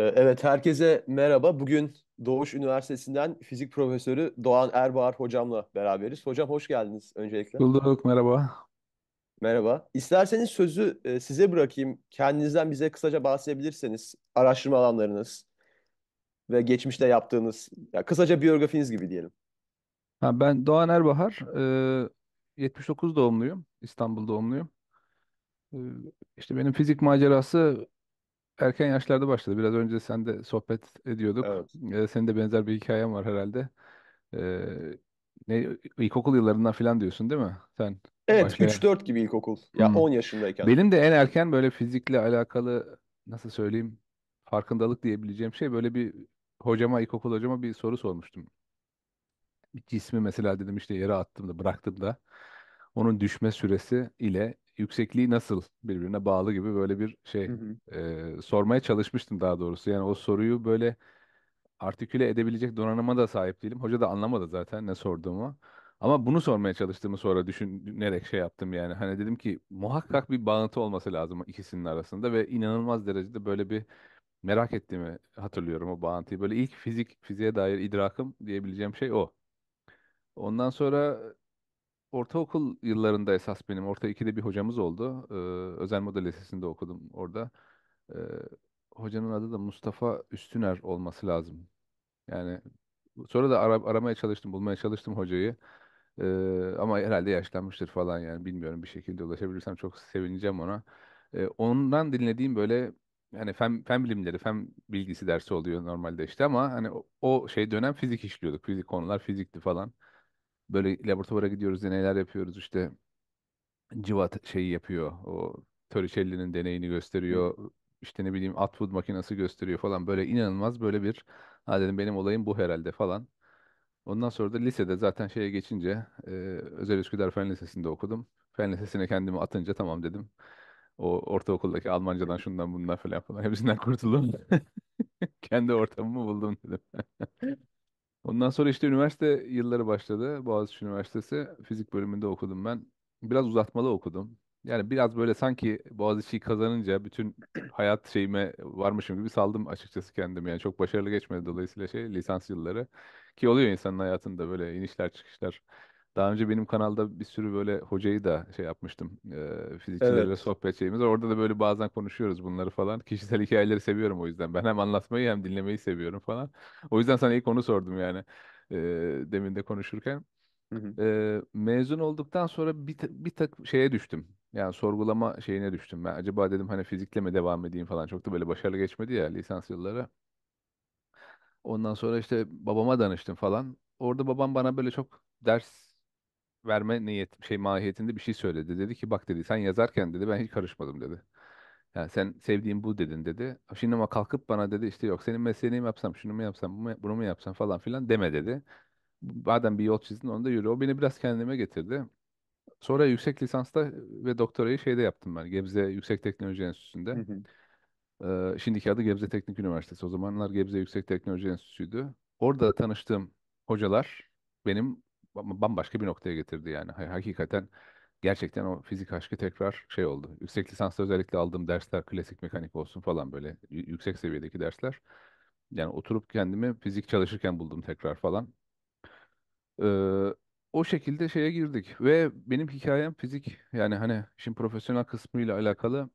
Ee, evet, herkese merhaba. Bugün Doğuş Üniversitesi'nden fizik profesörü Doğan Erbağar hocamla beraberiz. Hocam hoş geldiniz öncelikle. Bulduk, merhaba. Merhaba. İsterseniz sözü e, size bırakayım. Kendinizden bize kısaca bahsedebilirseniz, araştırma alanlarınız ve geçmişte yaptığınız, ya kısaca biyografiniz gibi diyelim. Ha, ben Doğan Erbahar, 79 e, doğumluyum, İstanbul doğumluyum. E, işte benim fizik macerası erken yaşlarda başladı. Biraz önce sen de sohbet ediyorduk. Evet. Ee, senin de benzer bir hikayen var herhalde. Ee, ne ilkokul yıllarından falan diyorsun değil mi? Sen Evet başlayan. 3-4 gibi ilkokul. Ya Hmm. 10 yaşındayken. Benim de en erken böyle fizikle alakalı nasıl söyleyeyim farkındalık diyebileceğim şey böyle bir hocama ilkokul hocama bir soru sormuştum. Bir cismi mesela dedim işte yere attım da bıraktım da onun düşme süresi ile yüksekliği nasıl birbirine bağlı gibi böyle bir şey hı hı. E, sormaya çalışmıştım daha doğrusu. Yani o soruyu böyle artiküle edebilecek donanıma da sahip değilim. Hoca da anlamadı zaten ne sorduğumu. Ama bunu sormaya çalıştığımı sonra düşünerek şey yaptım yani. Hani dedim ki muhakkak bir bağıntı olması lazım ikisinin arasında ve inanılmaz derecede böyle bir merak ettiğimi hatırlıyorum o bağıntıyı. Böyle ilk fizik, fiziğe dair idrakım diyebileceğim şey o. Ondan sonra Ortaokul yıllarında esas benim. Orta 2'de bir hocamız oldu. Ee, Özel model Lisesi'nde okudum orada. Ee, hocanın adı da Mustafa Üstüner olması lazım. Yani sonra da ara- aramaya çalıştım, bulmaya çalıştım hocayı. Ee, ama herhalde yaşlanmıştır falan yani bilmiyorum bir şekilde ulaşabilirsem çok sevineceğim ona. Ee, ondan dinlediğim böyle yani fen, fen bilimleri, fen bilgisi dersi oluyor normalde işte ama hani o, o şey dönem fizik işliyorduk. Fizik konular fizikti falan böyle laboratuvara gidiyoruz, deneyler yapıyoruz işte. Civat şeyi yapıyor. O Torricelli'nin deneyini gösteriyor. İşte ne bileyim Atwood makinesi gösteriyor falan. Böyle inanılmaz böyle bir ha dedim benim olayım bu herhalde falan. Ondan sonra da lisede zaten şeye geçince e, Özel Üsküdar Fen Lisesi'nde okudum. Fen Lisesi'ne kendimi atınca tamam dedim. O ortaokuldaki Almancadan şundan bundan falan falan hepsinden kurtuldum. Kendi ortamımı buldum dedim. Ondan sonra işte üniversite yılları başladı. Boğaziçi Üniversitesi fizik bölümünde okudum ben. Biraz uzatmalı okudum. Yani biraz böyle sanki Boğaziçi'yi kazanınca bütün hayat şeyime varmışım gibi saldım açıkçası kendimi. Yani çok başarılı geçmedi dolayısıyla şey lisans yılları. Ki oluyor insanın hayatında böyle inişler çıkışlar. Daha önce benim kanalda bir sürü böyle hocayı da şey yapmıştım. E, fizikçilerle Evet. sohbet şeyimiz. Orada da böyle bazen konuşuyoruz bunları falan. Kişisel hikayeleri seviyorum o yüzden. Ben hem anlatmayı hem dinlemeyi seviyorum falan. O yüzden sana ilk onu sordum yani. E, demin de konuşurken. Hı E, mezun olduktan sonra bir, ta- bir tak şeye düştüm. Yani sorgulama şeyine düştüm. Ben acaba dedim hani fizikle mi devam edeyim falan. Çok da böyle başarılı geçmedi ya lisans yılları. Ondan sonra işte babama danıştım falan. Orada babam bana böyle çok ders verme niyet şey mahiyetinde bir şey söyledi. Dedi ki bak dedi sen yazarken dedi ben hiç karışmadım dedi. Yani sen sevdiğin bu dedin dedi. Şimdi ama kalkıp bana dedi işte yok senin mesleğini mi yapsam şunu mu yapsam bunu mu, yapsam falan filan deme dedi. Madem bir yol çizdin onu da yürü. O beni biraz kendime getirdi. Sonra yüksek lisansta ve doktorayı şeyde yaptım ben. Gebze Yüksek Teknoloji Enstitüsü'nde. Ee, şimdiki adı Gebze Teknik Üniversitesi. O zamanlar Gebze Yüksek Teknoloji Enstitüsü'ydü. Orada tanıştığım hocalar benim bambaşka bir noktaya getirdi yani. Hakikaten gerçekten o fizik aşkı tekrar şey oldu. Yüksek lisansta özellikle aldığım dersler klasik mekanik olsun falan böyle yüksek seviyedeki dersler. Yani oturup kendimi fizik çalışırken buldum tekrar falan. Ee, o şekilde şeye girdik ve benim hikayem fizik yani hani şimdi profesyonel kısmıyla alakalı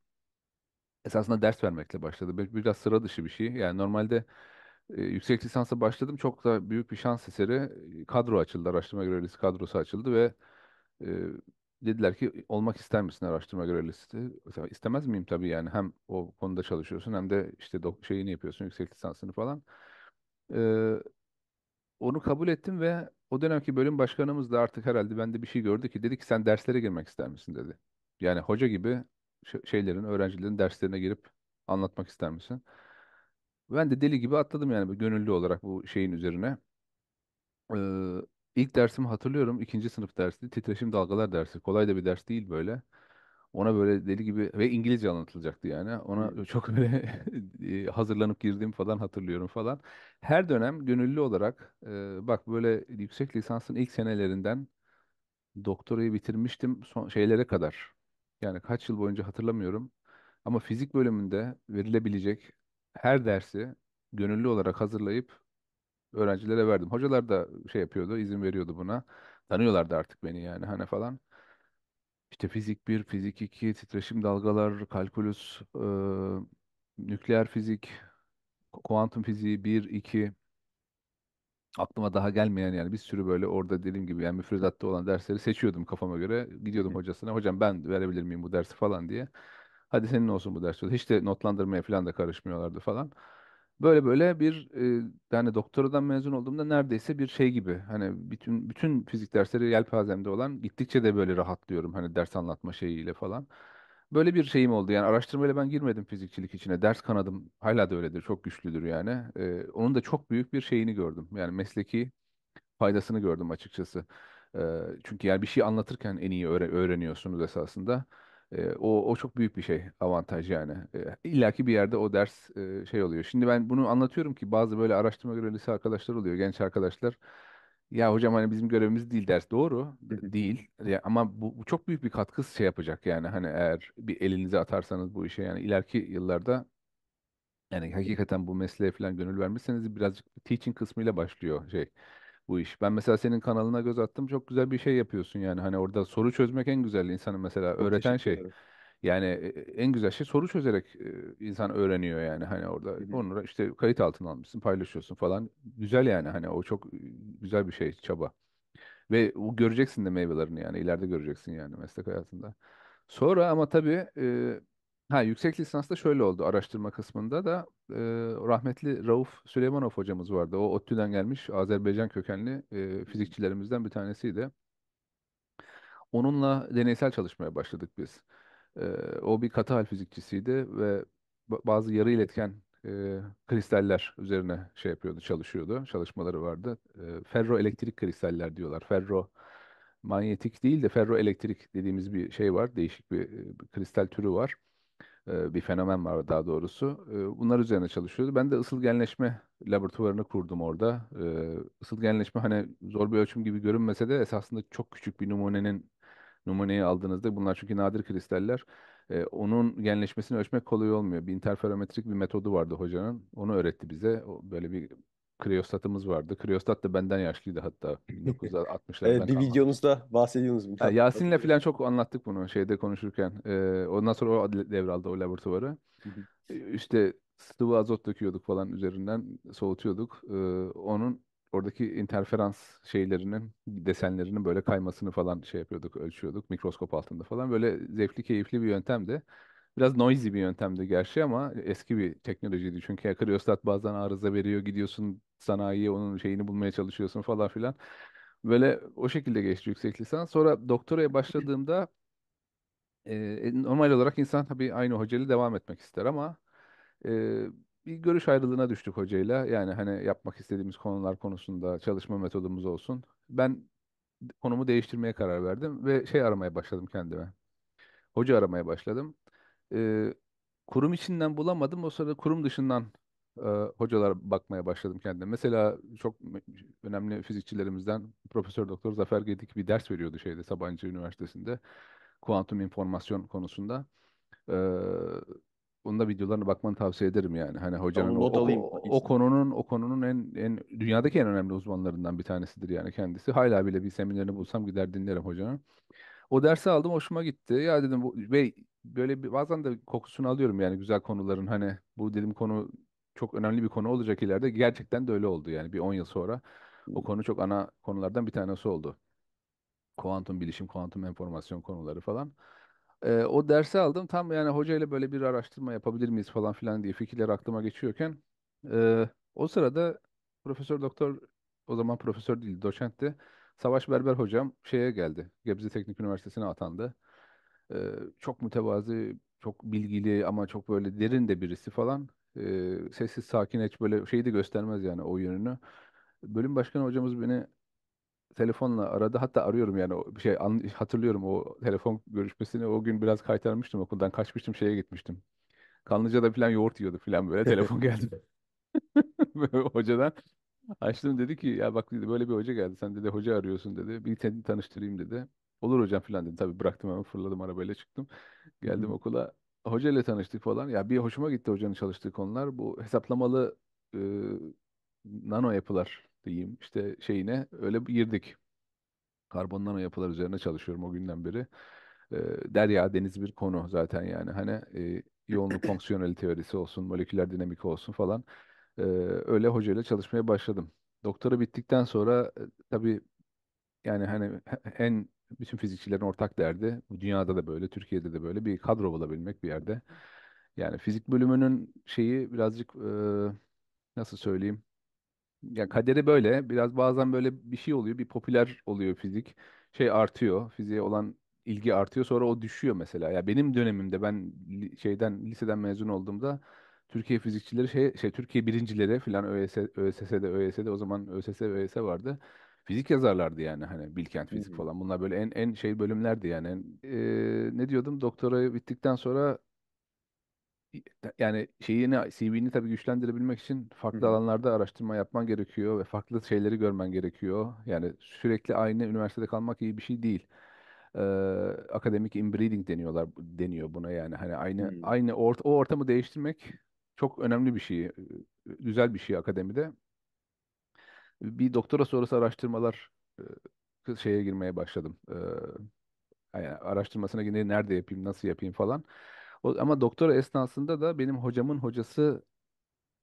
esasında ders vermekle başladı. Biraz sıra dışı bir şey. Yani normalde e, yüksek lisansa başladım. Çok da büyük bir şans eseri e, kadro açıldı. Araştırma görevlisi kadrosu açıldı ve e, dediler ki olmak ister misin araştırma görevlisi? Mesela istemez miyim tabii yani hem o konuda çalışıyorsun hem de işte şeyini yapıyorsun yüksek lisansını falan. E, onu kabul ettim ve o dönemki bölüm başkanımız da artık herhalde bende bir şey gördü ki dedi ki sen derslere girmek ister misin dedi. Yani hoca gibi şeylerin, öğrencilerin derslerine girip anlatmak ister misin? Ben de deli gibi atladım yani bu gönüllü olarak bu şeyin üzerine. Ee, ilk dersimi hatırlıyorum. ikinci sınıf dersi. Titreşim dalgalar dersi. Kolay da bir ders değil böyle. Ona böyle deli gibi ve İngilizce anlatılacaktı yani. Ona çok öyle hazırlanıp girdiğim falan hatırlıyorum falan. Her dönem gönüllü olarak e, bak böyle yüksek lisansın ilk senelerinden doktorayı bitirmiştim son şeylere kadar. Yani kaç yıl boyunca hatırlamıyorum. Ama fizik bölümünde verilebilecek her dersi gönüllü olarak hazırlayıp öğrencilere verdim. Hocalar da şey yapıyordu, izin veriyordu buna. Tanıyorlardı artık beni yani hani falan. İşte fizik 1, fizik 2, titreşim dalgalar, kalkülüs, e, nükleer fizik, kuantum fiziği 1, 2. Aklıma daha gelmeyen yani bir sürü böyle orada dediğim gibi yani müfredatta olan dersleri seçiyordum kafama göre. Gidiyordum hocasına, hocam ben verebilir miyim bu dersi falan diye. Hadi senin olsun bu ders Hiç de notlandırmaya falan da karışmıyorlardı falan. Böyle böyle bir e, yani doktoradan mezun olduğumda neredeyse bir şey gibi hani bütün bütün fizik dersleri yelpazemde olan gittikçe de böyle rahatlıyorum hani ders anlatma şeyiyle falan. Böyle bir şeyim oldu yani araştırmayla ben girmedim fizikçilik içine ders kanadım hala da öyledir çok güçlüdür yani. E, onun da çok büyük bir şeyini gördüm yani mesleki faydasını gördüm açıkçası. E, çünkü yani bir şey anlatırken en iyi öğre- öğreniyorsunuz esasında o, o çok büyük bir şey, avantaj yani. E, İlla ki bir yerde o ders e, şey oluyor. Şimdi ben bunu anlatıyorum ki bazı böyle araştırma görevlisi arkadaşlar oluyor, genç arkadaşlar. Ya hocam hani bizim görevimiz değil ders. Doğru, değil. Ya, ama bu, bu çok büyük bir katkı şey yapacak yani. Hani eğer bir elinize atarsanız bu işe yani ileriki yıllarda yani hakikaten bu mesleğe falan gönül vermişseniz birazcık teaching kısmıyla başlıyor şey bu iş. Ben mesela senin kanalına göz attım. Çok güzel bir şey yapıyorsun yani. Hani orada soru çözmek en güzel insanın mesela Çok öğreten teşekkür şey. ederim. Yani e, en güzel şey soru çözerek e, insan öğreniyor yani hani orada Hı hı. onu işte kayıt altına almışsın paylaşıyorsun falan güzel yani hani o çok e, güzel bir şey çaba ve o göreceksin de meyvelerini yani ileride göreceksin yani meslek hayatında. Sonra ama tabii e, Ha yüksek lisansta şöyle oldu araştırma kısmında da e, rahmetli Rauf Süleymanov hocamız vardı. O ODTÜ'den gelmiş Azerbaycan kökenli e, fizikçilerimizden bir tanesiydi. Onunla deneysel çalışmaya başladık biz. E, o bir katı hal fizikçisiydi ve bazı yarı iletken e, kristaller üzerine şey yapıyordu, çalışıyordu. Çalışmaları vardı. E, ferroelektrik kristaller diyorlar. Ferro manyetik değil de ferroelektrik dediğimiz bir şey var. Değişik bir, bir kristal türü var bir fenomen var daha doğrusu. bunlar üzerine çalışıyoruz. Ben de genleşme laboratuvarını kurdum orada. E, genleşme hani zor bir ölçüm gibi görünmese de esasında çok küçük bir numunenin numuneyi aldığınızda bunlar çünkü nadir kristaller. onun genleşmesini ölçmek kolay olmuyor. Bir interferometrik bir metodu vardı hocanın. Onu öğretti bize. böyle bir kriyostatımız vardı. Kriyostat da benden yaşlıydı hatta 1960'larda. evet, bir videonuzda bahsediyorsunuz. Ha, Yasin'le falan çok anlattık bunu şeyde konuşurken. Ee, ondan sonra o devraldı o laboratuvarı. işte ee, sıvı azot döküyorduk falan üzerinden soğutuyorduk. Ee, onun oradaki interferans şeylerinin desenlerinin böyle kaymasını falan şey yapıyorduk, ölçüyorduk mikroskop altında falan. Böyle zevkli, keyifli bir yöntemdi. Biraz noisy bir yöntemdi gerçi ama eski bir teknolojiydi. Çünkü kriostat bazen arıza veriyor, gidiyorsun sanayiye onun şeyini bulmaya çalışıyorsun falan filan. Böyle o şekilde geçti yüksek lisans. Sonra doktoraya başladığımda e, e, normal olarak insan tabii aynı hocayla devam etmek ister ama e, bir görüş ayrılığına düştük hocayla. Yani hani yapmak istediğimiz konular konusunda çalışma metodumuz olsun. Ben konumu değiştirmeye karar verdim ve şey aramaya başladım kendime. Hoca aramaya başladım e, kurum içinden bulamadım. O sırada kurum dışından e, hocalar bakmaya başladım kendime. Mesela çok önemli fizikçilerimizden Profesör Doktor Zafer Gedik bir ders veriyordu şeyde Sabancı Üniversitesi'nde kuantum informasyon konusunda. Ee, onun da videolarına bakmanı tavsiye ederim yani. Hani hocanın Tamam, o, not alayım. o, o konunun o konunun en en dünyadaki en önemli uzmanlarından bir tanesidir yani kendisi. Hala bile bir seminerini bulsam gider dinlerim hocanın. O dersi aldım hoşuma gitti. Ya dedim bu ve böyle bir, bazen de kokusunu alıyorum yani güzel konuların hani bu dedim konu çok önemli bir konu olacak ileride. Gerçekten de öyle oldu yani bir 10 yıl sonra o konu çok ana konulardan bir tanesi oldu. Kuantum bilişim, kuantum enformasyon konuları falan. Ee, o dersi aldım tam yani hoca ile böyle bir araştırma yapabilir miyiz falan filan diye fikirler aklıma geçiyorken e, o sırada Profesör Doktor o zaman profesör değil doçentti. Savaş Berber hocam şeye geldi. Gebze Teknik Üniversitesi'ne atandı çok mütevazi, çok bilgili ama çok böyle derin de birisi falan. E, sessiz, sakin, hiç böyle şeyi de göstermez yani o yönünü. Bölüm başkanı hocamız beni telefonla aradı. Hatta arıyorum yani o şey an, hatırlıyorum o telefon görüşmesini. O gün biraz kaytarmıştım okuldan kaçmıştım şeye gitmiştim. Kanlıca'da falan yoğurt yiyordu falan böyle telefon geldi. hocadan açtım dedi ki ya bak dedi böyle bir hoca geldi. Sen dedi hoca arıyorsun dedi. Bir seni tanıştırayım dedi. Olur hocam filan dedim. Tabii bıraktım hemen fırladım arabayla çıktım. Geldim okula. Hoca ile tanıştık falan. Ya bir hoşuma gitti hocanın çalıştığı konular. Bu hesaplamalı e, nano yapılar diyeyim. İşte şeyine öyle girdik. Karbon nano yapılar üzerine çalışıyorum o günden beri. E, derya deniz bir konu zaten yani. Hani e, yoğunluk fonksiyonel teorisi olsun, moleküler dinamik olsun falan. E, öyle hocayla çalışmaya başladım. Doktora bittikten sonra e, tabii yani hani en bütün fizikçilerin ortak derdi, bu dünyada da böyle, Türkiye'de de böyle bir kadro bulabilmek bir yerde. Yani fizik bölümünün şeyi birazcık e, nasıl söyleyeyim? Yani kaderi böyle, biraz bazen böyle bir şey oluyor, bir popüler oluyor fizik. Şey artıyor, fiziğe olan ilgi artıyor, sonra o düşüyor mesela. Ya benim dönemimde ben şeyden liseden mezun olduğumda Türkiye fizikçileri şey, şey Türkiye birincileri falan ÖSS, e ÖSS'de e ÖSS'de e o zaman ÖSS ve ÖSS vardı fizik yazarlardı yani hani Bilkent fizik Hı-hı. falan. Bunlar böyle en en şey bölümlerdi yani. En, e, ne diyordum? Doktora bittikten sonra yani şeyini CV'ni tabii güçlendirebilmek için farklı Hı-hı. alanlarda araştırma yapman gerekiyor ve farklı şeyleri görmen gerekiyor. Yani sürekli aynı üniversitede kalmak iyi bir şey değil. Ee, akademik inbreeding deniyorlar deniyor buna yani hani aynı Hı-hı. aynı ort o ortamı değiştirmek çok önemli bir şey. Güzel bir şey akademide bir doktora sonrası araştırmalar e, şeye girmeye başladım. E, yani araştırmasına gireyim, nerede yapayım, nasıl yapayım falan. O, ama doktora esnasında da benim hocamın hocası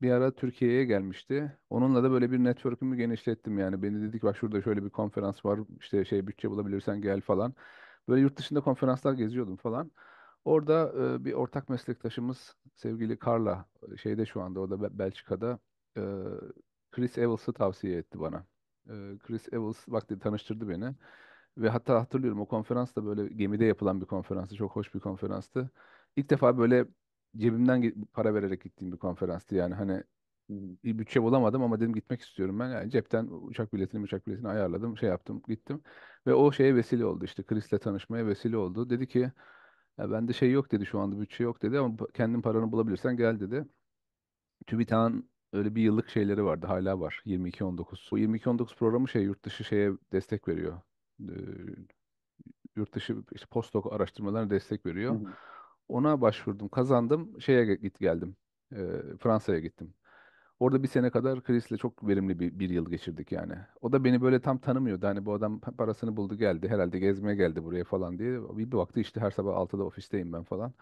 bir ara Türkiye'ye gelmişti. Onunla da böyle bir network'ümü genişlettim yani. Beni dedik bak şurada şöyle bir konferans var. İşte şey bütçe bulabilirsen gel falan. Böyle yurt dışında konferanslar geziyordum falan. Orada e, bir ortak meslektaşımız sevgili Carla e, şeyde şu anda o da Belçika'da e, Chris Evans'ı tavsiye etti bana. Ee, Chris Evans vakti tanıştırdı beni. Ve hatta hatırlıyorum o konferans da böyle gemide yapılan bir konferanstı. Çok hoş bir konferanstı. İlk defa böyle cebimden para vererek gittiğim bir konferanstı. Yani hani ıı, bir bütçe bulamadım ama dedim gitmek istiyorum ben. Yani cepten uçak biletini uçak biletini ayarladım. Şey yaptım gittim. Ve o şeye vesile oldu işte. Chris'le tanışmaya vesile oldu. Dedi ki ya bende şey yok dedi şu anda bütçe yok dedi ama kendin paranı bulabilirsen gel dedi. TÜBİTAK'ın Öyle bir yıllık şeyleri vardı hala var 22-19. Bu 22-19 programı şey yurt dışı şeye destek veriyor. yurt dışı işte postdoc araştırmalarına destek veriyor. Ona başvurdum kazandım şeye git geldim Fransa'ya gittim. Orada bir sene kadar Chris'le çok verimli bir, bir yıl geçirdik yani. O da beni böyle tam tanımıyordu. Hani bu adam parasını buldu geldi. Herhalde gezmeye geldi buraya falan diye. Bir, bir vakti işte her sabah 6'da ofisteyim ben falan.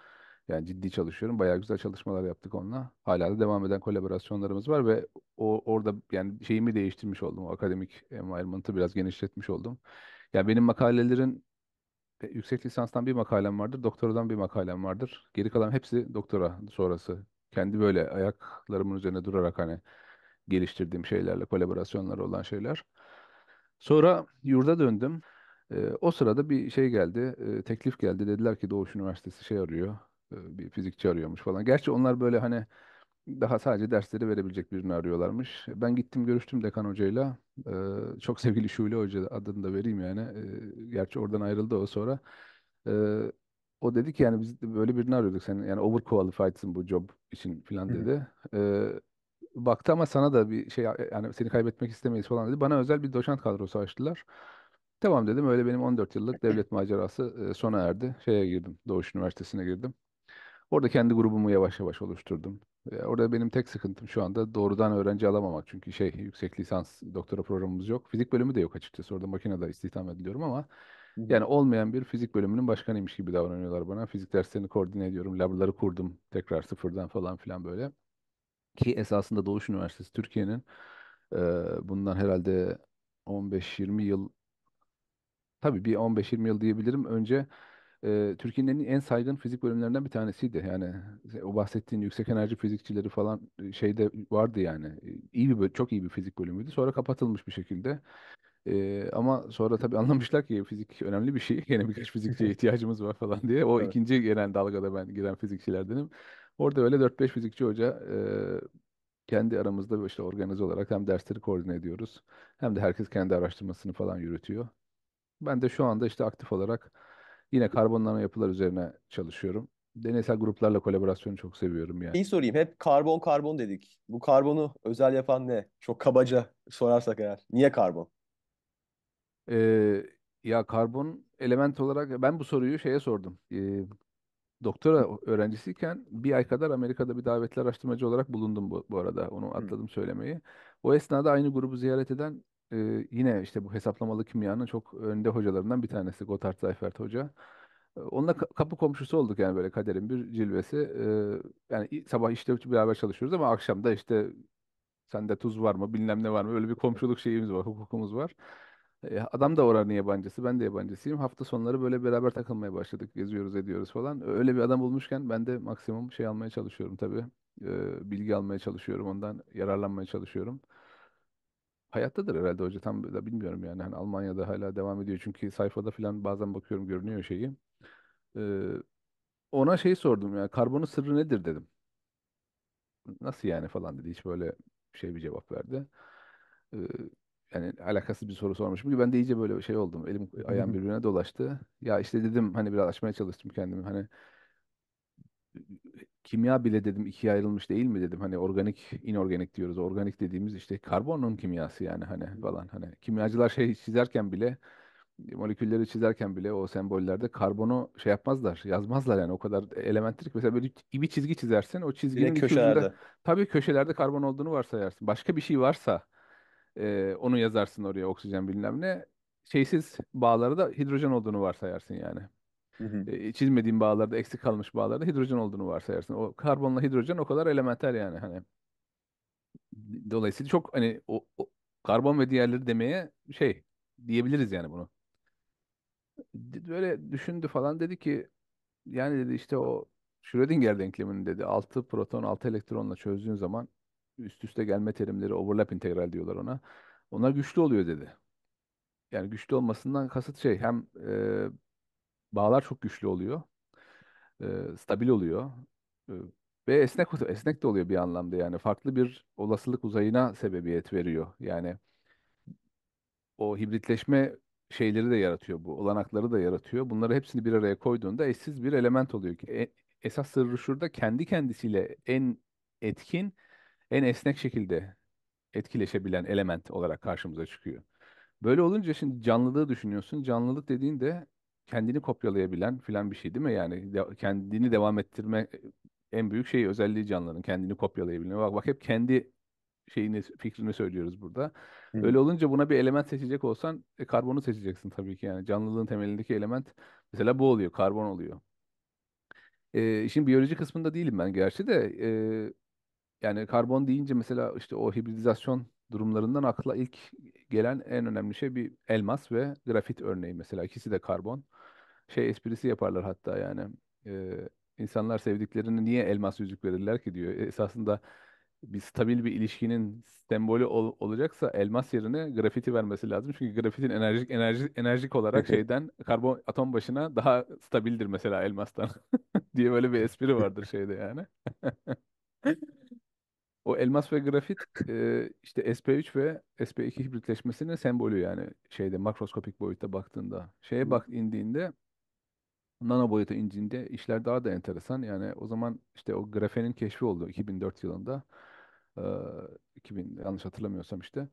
Yani ciddi çalışıyorum. Bayağı güzel çalışmalar yaptık onunla. Hala da devam eden kolaborasyonlarımız var ve o orada yani şeyimi değiştirmiş oldum. O akademik environment'ı biraz genişletmiş oldum. Yani benim makalelerin e, yüksek lisanstan bir makalem vardır, doktoradan bir makalem vardır. Geri kalan hepsi doktora sonrası. Kendi böyle ayaklarımın üzerine durarak hani geliştirdiğim şeylerle, kolaborasyonları olan şeyler. Sonra yurda döndüm. E, o sırada bir şey geldi, e, teklif geldi. Dediler ki Doğuş Üniversitesi şey arıyor, e, bir fizikçi arıyormuş falan. Gerçi onlar böyle hani daha sadece dersleri verebilecek birini arıyorlarmış. Ben gittim görüştüm dekan hocayla. E, çok sevgili Şule Hoca adını da vereyim yani. E, gerçi oradan ayrıldı o sonra. E, o dedi ki yani biz böyle birini arıyorduk sen yani overqualified'sın bu job için filan dedi. E, baktı ama sana da bir şey yani seni kaybetmek istemeyiz falan dedi. Bana özel bir doçent kadrosu açtılar. Tamam dedim öyle benim 14 yıllık devlet macerası e, sona erdi. Şeye girdim Doğuş Üniversitesi'ne girdim. Orada kendi grubumu yavaş yavaş oluşturdum. Orada benim tek sıkıntım şu anda doğrudan öğrenci alamamak. Çünkü şey yüksek lisans doktora programımız yok. Fizik bölümü de yok açıkçası. Orada makinede istihdam ediliyorum ama yani olmayan bir fizik bölümünün başkanıymış gibi davranıyorlar bana. Fizik derslerini koordine ediyorum. laboratuvarı kurdum tekrar sıfırdan falan filan böyle. Ki esasında Doğuş Üniversitesi Türkiye'nin e, bundan herhalde 15-20 yıl tabii bir 15-20 yıl diyebilirim önce e, Türkiye'nin en saygın fizik bölümlerinden bir tanesiydi. Yani o bahsettiğin yüksek enerji fizikçileri falan şeyde vardı yani. İyi bir çok iyi bir fizik bölümüydü. Sonra kapatılmış bir şekilde. E, ama sonra tabii anlamışlar ki fizik önemli bir şey. Yine birkaç fizikçiye ihtiyacımız var falan diye. O Evet. ikinci gelen dalgada ben giren fizikçilerdenim. Orada öyle 4-5 fizikçi hoca e, kendi aramızda işte organize olarak hem dersleri koordine ediyoruz hem de herkes kendi araştırmasını falan yürütüyor. Ben de şu anda işte aktif olarak Yine karbonlama yapılar üzerine çalışıyorum. Deneysel gruplarla kolaborasyonu çok seviyorum yani. İyi sorayım. Hep karbon karbon dedik. Bu karbonu özel yapan ne? Çok kabaca sorarsak eğer. Niye karbon? Ee, ya karbon element olarak ben bu soruyu şeye sordum. Ee, doktora öğrencisiyken bir ay kadar Amerika'da bir davetli araştırmacı olarak bulundum bu, bu arada. Onu atladım söylemeyi. O esnada aynı grubu ziyaret eden e, yine işte bu hesaplamalı kimyanın çok önde hocalarından bir tanesi Gotthard Seifert Hoca. E, Onunla kapı komşusu olduk yani böyle kaderin bir cilvesi. E, yani sabah işte beraber çalışıyoruz ama akşam da işte sende tuz var mı bilmem ne var mı öyle bir komşuluk şeyimiz var, hukukumuz var. E, adam da oranın yabancısı, ben de yabancısıyım. Hafta sonları böyle beraber takılmaya başladık, geziyoruz, ediyoruz falan. Öyle bir adam bulmuşken ben de maksimum şey almaya çalışıyorum tabii. E, bilgi almaya çalışıyorum, ondan yararlanmaya çalışıyorum. Hayattadır herhalde hoca tam da bilmiyorum yani. Hani Almanya'da hala devam ediyor. Çünkü sayfada falan bazen bakıyorum görünüyor şeyi. Ee, ona şey sordum ya karbonun sırrı nedir dedim. Nasıl yani falan dedi. Hiç böyle şey bir cevap verdi. Ee, yani alakasız bir soru sormuşum ki ben de iyice böyle şey oldum. Elim ayağım birbirine dolaştı. Ya işte dedim hani biraz açmaya çalıştım kendimi. Hani kimya bile dedim ikiye ayrılmış değil mi dedim. Hani organik, inorganik diyoruz. Organik dediğimiz işte karbonun kimyası yani hani falan. Hani kimyacılar şey çizerken bile molekülleri çizerken bile o sembollerde karbonu şey yapmazlar, yazmazlar yani o kadar elementrik Mesela böyle bir çizgi çizersin, o çizginin Yine köşelerde. ucunda tabii köşelerde karbon olduğunu varsayarsın. Başka bir şey varsa e, onu yazarsın oraya oksijen bilmem ne. Şeysiz bağları da hidrojen olduğunu varsayarsın yani. Hı çizmediğin bağlarda eksik kalmış bağlarda hidrojen olduğunu varsayarsın. O karbonla hidrojen o kadar elementer yani hani. Dolayısıyla çok hani o, o karbon ve diğerleri demeye şey diyebiliriz yani bunu. Böyle düşündü falan dedi ki yani dedi işte o Schrödinger denklemini dedi 6 proton 6 elektronla çözdüğün zaman üst üste gelme terimleri overlap integral diyorlar ona. Onlar güçlü oluyor dedi. Yani güçlü olmasından kasıt şey hem e, bağlar çok güçlü oluyor. E, stabil oluyor. E, ve esnek esnek de oluyor bir anlamda yani. Farklı bir olasılık uzayına sebebiyet veriyor. Yani o hibritleşme şeyleri de yaratıyor bu. Olanakları da yaratıyor. Bunları hepsini bir araya koyduğunda eşsiz bir element oluyor. E, esas sırrı şurada kendi kendisiyle en etkin, en esnek şekilde etkileşebilen element olarak karşımıza çıkıyor. Böyle olunca şimdi canlılığı düşünüyorsun. Canlılık dediğin de kendini kopyalayabilen filan bir şey değil mi? Yani de, kendini devam ettirme e, en büyük şey özelliği canlıların kendini kopyalayabilme. Bak bak hep kendi şeyini fikrini söylüyoruz burada. Hı. Öyle olunca buna bir element seçecek olsan e, karbonu seçeceksin tabii ki yani canlılığın temelindeki element mesela bu oluyor, karbon oluyor. E, işin biyoloji kısmında değilim ben gerçi de e, yani karbon deyince mesela işte o hibridizasyon durumlarından akla ilk gelen en önemli şey bir elmas ve grafit örneği mesela ikisi de karbon şey esprisi yaparlar hatta yani. E, insanlar sevdiklerine niye elmas yüzük verirler ki diyor. Esasında bir stabil bir ilişkinin sembolü ol, olacaksa elmas yerine grafiti vermesi lazım. Çünkü grafitin enerjik enerji enerjik olarak şeyden karbon atom başına daha stabildir mesela elmastan diye böyle bir espri vardır şeyde yani. O elmas ve grafit e, işte SP3 ve SP2 hibritleşmesinin sembolü yani şeyde makroskopik boyutta baktığında. Şeye bak indiğinde nano boyuta incinde işler daha da enteresan. Yani o zaman işte o grafenin keşfi oldu 2004 yılında. Ee, 2000 yanlış hatırlamıyorsam işte.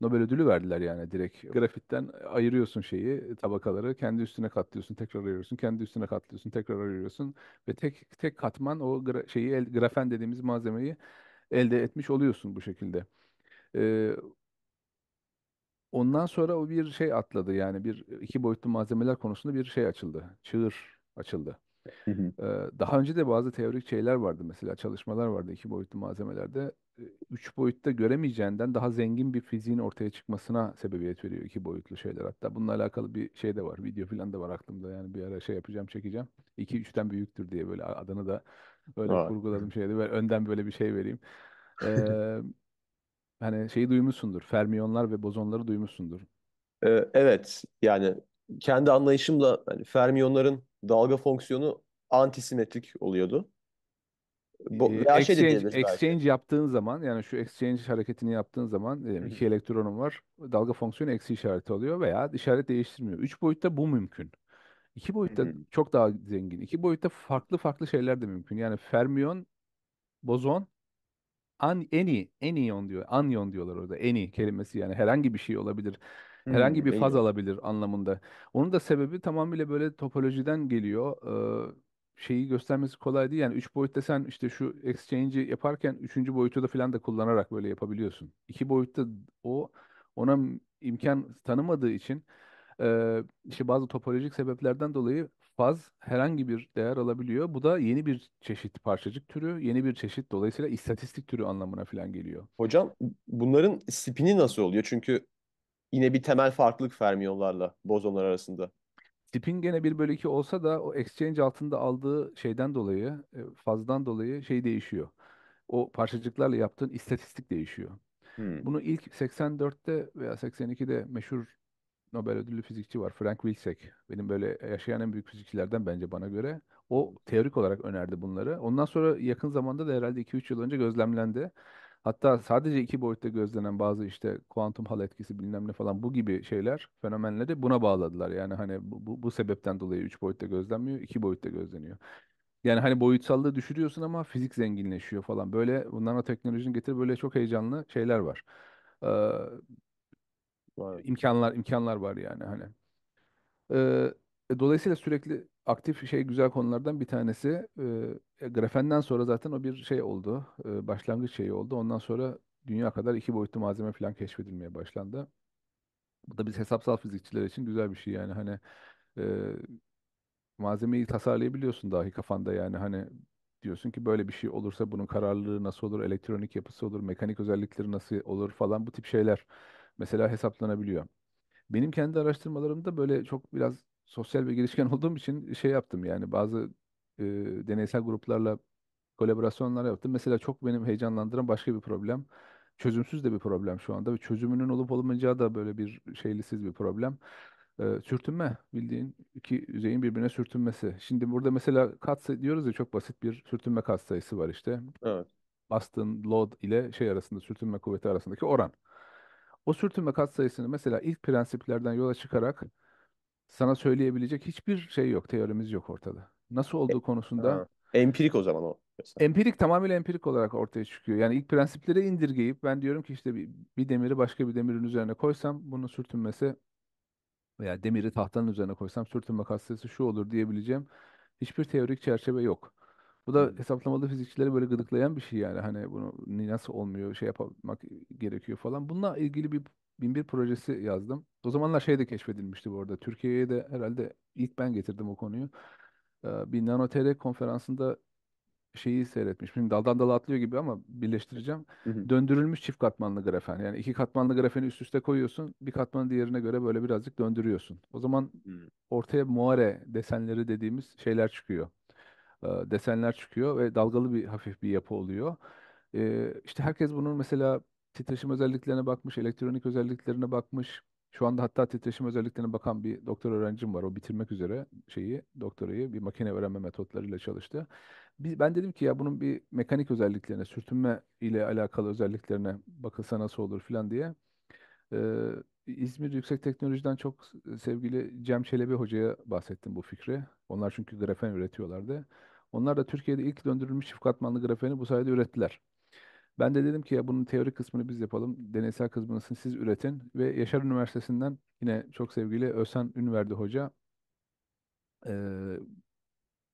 Nobel ödülü verdiler yani direkt. Grafitten ayırıyorsun şeyi, tabakaları, kendi üstüne katlıyorsun, tekrar ayırıyorsun, kendi üstüne katlıyorsun, tekrar ayırıyorsun ve tek tek katman o şeyi el, grafen dediğimiz malzemeyi elde etmiş oluyorsun bu şekilde. Ee, Ondan sonra o bir şey atladı yani bir iki boyutlu malzemeler konusunda bir şey açıldı. Çığır açıldı. Hı hı. daha önce de bazı teorik şeyler vardı mesela çalışmalar vardı iki boyutlu malzemelerde. Üç boyutta göremeyeceğinden daha zengin bir fiziğin ortaya çıkmasına sebebiyet veriyor iki boyutlu şeyler. Hatta bununla alakalı bir şey de var. Video falan da var aklımda yani bir ara şey yapacağım çekeceğim. İki üçten büyüktür diye böyle adını da böyle Aa. kurguladım şeyde. Böyle önden böyle bir şey vereyim. Ee, Hani şeyi duymuşsundur. Fermiyonlar ve bozonları duymuşsundur. Ee, evet yani kendi anlayışımla hani fermiyonların dalga fonksiyonu antisimetrik oluyordu. Ee, Bo veya şey de Exchange, diyebiliriz belki. exchange yaptığın zaman yani şu exchange hareketini yaptığın zaman diyelim iki elektronum var. Dalga fonksiyonu eksi işareti oluyor veya işaret değiştirmiyor. Üç boyutta bu mümkün. İki boyutta çok daha zengin. İki boyutta farklı farklı şeyler de mümkün. Yani fermiyon, bozon an, any, anion diyor. anyon diyorlar orada. Any kelimesi yani herhangi bir şey olabilir. Herhangi hmm, bir faz alabilir anlamında. Onun da sebebi tamamıyla böyle topolojiden geliyor. Ee, şeyi göstermesi kolay değil. Yani üç boyutta sen işte şu exchange'i yaparken üçüncü boyutu da falan da kullanarak böyle yapabiliyorsun. İki boyutta o ona imkan tanımadığı için e, işte bazı topolojik sebeplerden dolayı faz herhangi bir değer alabiliyor. Bu da yeni bir çeşit parçacık türü, yeni bir çeşit dolayısıyla istatistik türü anlamına falan geliyor. Hocam bunların spini nasıl oluyor? Çünkü yine bir temel farklılık fermiyonlarla bozonlar arasında. Spin gene 1 bölü 2 olsa da o exchange altında aldığı şeyden dolayı, e, fazdan dolayı şey değişiyor. O parçacıklarla yaptığın istatistik değişiyor. Hmm. Bunu ilk 84'te veya 82'de meşhur Nobel ödüllü fizikçi var. Frank Wilczek. Benim böyle yaşayan en büyük fizikçilerden bence bana göre. O teorik olarak önerdi bunları. Ondan sonra yakın zamanda da herhalde 2-3 yıl önce gözlemlendi. Hatta sadece iki boyutta gözlenen bazı işte kuantum hal etkisi bilmem ne falan bu gibi şeyler, fenomenleri buna bağladılar. Yani hani bu, bu, sebepten dolayı üç boyutta gözlenmiyor, iki boyutta gözleniyor. Yani hani boyutsallığı düşürüyorsun ama fizik zenginleşiyor falan. Böyle bundan teknolojinin getir böyle çok heyecanlı şeyler var. Ee, Var. imkanlar imkanlar var yani hani. Ee, dolayısıyla sürekli aktif şey güzel konulardan bir tanesi. Ee, grafenden sonra zaten o bir şey oldu. Ee, başlangıç şeyi oldu. Ondan sonra dünya kadar iki boyutlu malzeme falan keşfedilmeye başlandı. Bu da biz hesapsal fizikçiler için güzel bir şey yani hani e, malzemeyi tasarlayabiliyorsun dahi kafanda yani hani diyorsun ki böyle bir şey olursa bunun kararlılığı nasıl olur, elektronik yapısı olur, mekanik özellikleri nasıl olur falan bu tip şeyler mesela hesaplanabiliyor. Benim kendi araştırmalarımda böyle çok biraz sosyal ve girişken olduğum için şey yaptım yani bazı e, deneysel gruplarla kolaborasyonlar yaptım. Mesela çok benim heyecanlandıran başka bir problem. Çözümsüz de bir problem şu anda ve çözümünün olup olmayacağı da böyle bir şeylisiz bir problem. Ee, sürtünme bildiğin iki yüzeyin birbirine sürtünmesi. Şimdi burada mesela katsayı diyoruz ya çok basit bir sürtünme katsayısı var işte. Evet. Bastığın load ile şey arasında sürtünme kuvveti arasındaki oran. O sürtünme katsayısını mesela ilk prensiplerden yola çıkarak sana söyleyebilecek hiçbir şey yok, teorimiz yok ortada. Nasıl e, olduğu konusunda Ha. Empirik o zaman o. Mesela. empirik tamamıyla empirik olarak ortaya çıkıyor. Yani ilk prensiplere indirgeyip ben diyorum ki işte bir, bir demiri başka bir demirin üzerine koysam bunun sürtünmesi veya demiri tahtanın üzerine koysam sürtünme katsayısı şu olur diyebileceğim hiçbir teorik çerçeve yok. Bu da hesaplamalı fizikçileri böyle gıdıklayan bir şey yani. Hani bunu ni- nasıl olmuyor, şey yapmak gerekiyor falan. Bununla ilgili bir bin bir projesi yazdım. O zamanlar şey de keşfedilmişti bu arada. Türkiye'ye de herhalde ilk ben getirdim o konuyu. Ee, Bir NanoTR konferansında şeyi seyretmiş. Şimdi daldan dala atlıyor gibi ama birleştireceğim. Hı Döndürülmüş çift katmanlı grafen. Yani iki katmanlı grafeni üst üste koyuyorsun. Bir katmanı diğerine göre böyle birazcık döndürüyorsun. O zaman ortaya moire desenleri dediğimiz şeyler çıkıyor. E, desenler çıkıyor ve dalgalı bir hafif bir yapı oluyor. E, işte herkes bunun mesela titreşim özelliklerine bakmış, elektronik özelliklerine bakmış. Şu anda hatta titreşim özelliklerine bakan bir doktor öğrencim var. O bitirmek üzere şeyi, doktorayı bir makine öğrenme metotlarıyla çalıştı. Biz, ben dedim ki ya bunun bir mekanik özelliklerine, sürtünme ile alakalı özelliklerine bakılsa nasıl olur filan diye. Ee, İzmir Yüksek Teknoloji'den çok sevgili Cem Çelebi Hoca'ya bahsettim bu fikri. Onlar çünkü grafen üretiyorlardı. Onlar da Türkiye'de ilk döndürülmüş çift katmanlı grafeni bu sayede ürettiler. Ben de dedim ki ya bunun teori kısmını biz yapalım, deneysel kısmını siz üretin ve Yaşar Üniversitesi'nden yine çok sevgili Özhan Ünverdi Hoca e,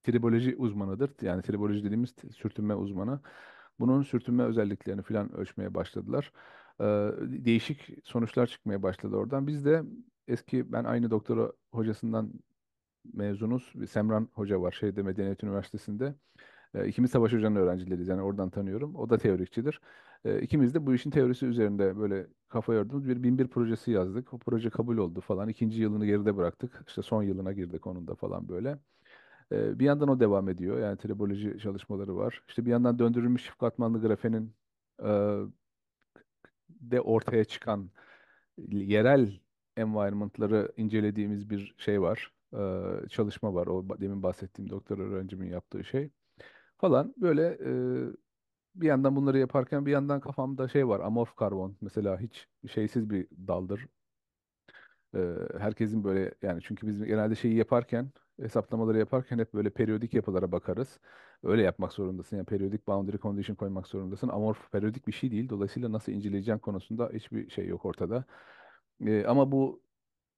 triboloji uzmanıdır. Yani triboloji dediğimiz sürtünme uzmanı. Bunun sürtünme özelliklerini filan ölçmeye başladılar. E, değişik sonuçlar çıkmaya başladı oradan. Biz de eski ben aynı doktora hocasından mezunuz. Semran Hoca var şeyde Medeniyet Üniversitesi'nde. E, ikimiz Savaş Hoca'nın öğrencileriyiz yani oradan tanıyorum. O da teorikçidir. E, ikimiz de bu işin teorisi üzerinde böyle kafa yorduğumuz bir binbir projesi yazdık. O proje kabul oldu falan. İkinci yılını geride bıraktık. İşte son yılına girdik onun da falan böyle. E, bir yandan o devam ediyor. Yani teleboloji çalışmaları var. İşte bir yandan döndürülmüş çift katmanlı grafenin e, de ortaya çıkan yerel environment'ları incelediğimiz bir şey var e, çalışma var. O demin bahsettiğim doktor öğrencimin yaptığı şey falan. Böyle e, bir yandan bunları yaparken bir yandan kafamda şey var. Amorf karbon mesela hiç şeysiz bir daldır. E, herkesin böyle yani çünkü biz genelde şeyi yaparken hesaplamaları yaparken hep böyle periyodik yapılara bakarız. Öyle yapmak zorundasın. Yani periyodik boundary condition koymak zorundasın. Amorf periyodik bir şey değil. Dolayısıyla nasıl inceleyeceğin konusunda hiçbir şey yok ortada. E, ama bu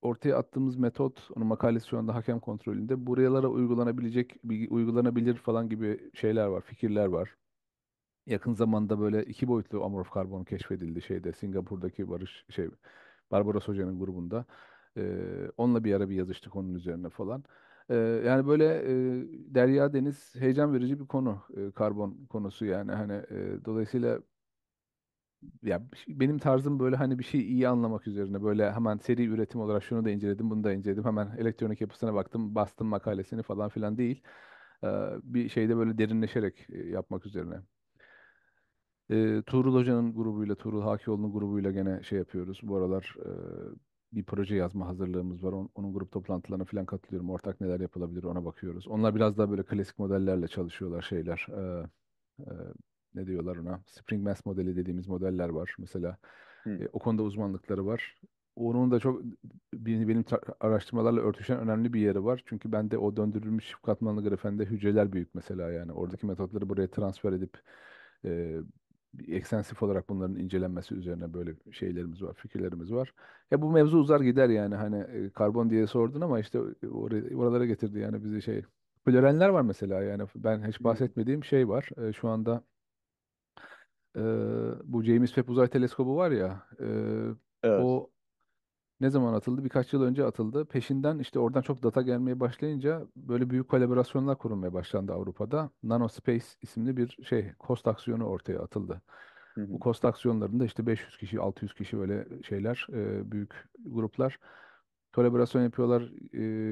ortaya attığımız metot, onun makalesi şu anda hakem kontrolünde. Buralara uygulanabilecek, uygulanabilir falan gibi şeyler var, fikirler var. Yakın zamanda böyle iki boyutlu amorf karbon keşfedildi şeyde Singapur'daki Barış şey Barbaros Hoca'nın grubunda. Ee, onunla bir ara bir yazıştık onun üzerine falan. yani böyle e, derya deniz heyecan verici bir konu karbon konusu yani hani dolayısıyla ya benim tarzım böyle hani bir şeyi iyi anlamak üzerine böyle hemen seri üretim olarak şunu da inceledim, bunu da inceledim. Hemen elektronik yapısına baktım, bastım makalesini falan filan değil. bir şeyde böyle derinleşerek yapmak üzerine. Ee, Tuğrul Hoca'nın grubuyla, Tuğrul Hakioğlu'nun grubuyla gene şey yapıyoruz. Bu aralar bir proje yazma hazırlığımız var. onun grup toplantılarına falan katılıyorum. Ortak neler yapılabilir ona bakıyoruz. Onlar biraz daha böyle klasik modellerle çalışıyorlar şeyler ne diyorlar ona? Spring Mass modeli dediğimiz modeller var mesela. E, o konuda uzmanlıkları var. Onun da çok benim benim araştırmalarla örtüşen önemli bir yeri var. Çünkü ben de o döndürülmüş katmanlı grafende hücreler büyük mesela yani. Oradaki metotları buraya transfer edip e, eksensif olarak bunların incelenmesi üzerine böyle şeylerimiz var, fikirlerimiz var. Ya bu mevzu uzar gider yani hani e, karbon diye sordun ama işte e, or- oralara getirdi yani bizi şey. Florenler var mesela yani ben hiç bahsetmediğim şey var. E, şu anda e, bu James Webb Uzay Teleskobu var ya e, Evet. o ne zaman atıldı? Birkaç yıl önce atıldı. Peşinden işte oradan çok data gelmeye başlayınca böyle büyük kolaborasyonlar kurulmaya başlandı Avrupa'da. Nanospace isimli bir şey, kost aksiyonu ortaya atıldı. Hı Bu hı. kost aksiyonlarında işte 500 kişi, 600 kişi böyle şeyler, e, büyük gruplar kolaborasyon yapıyorlar,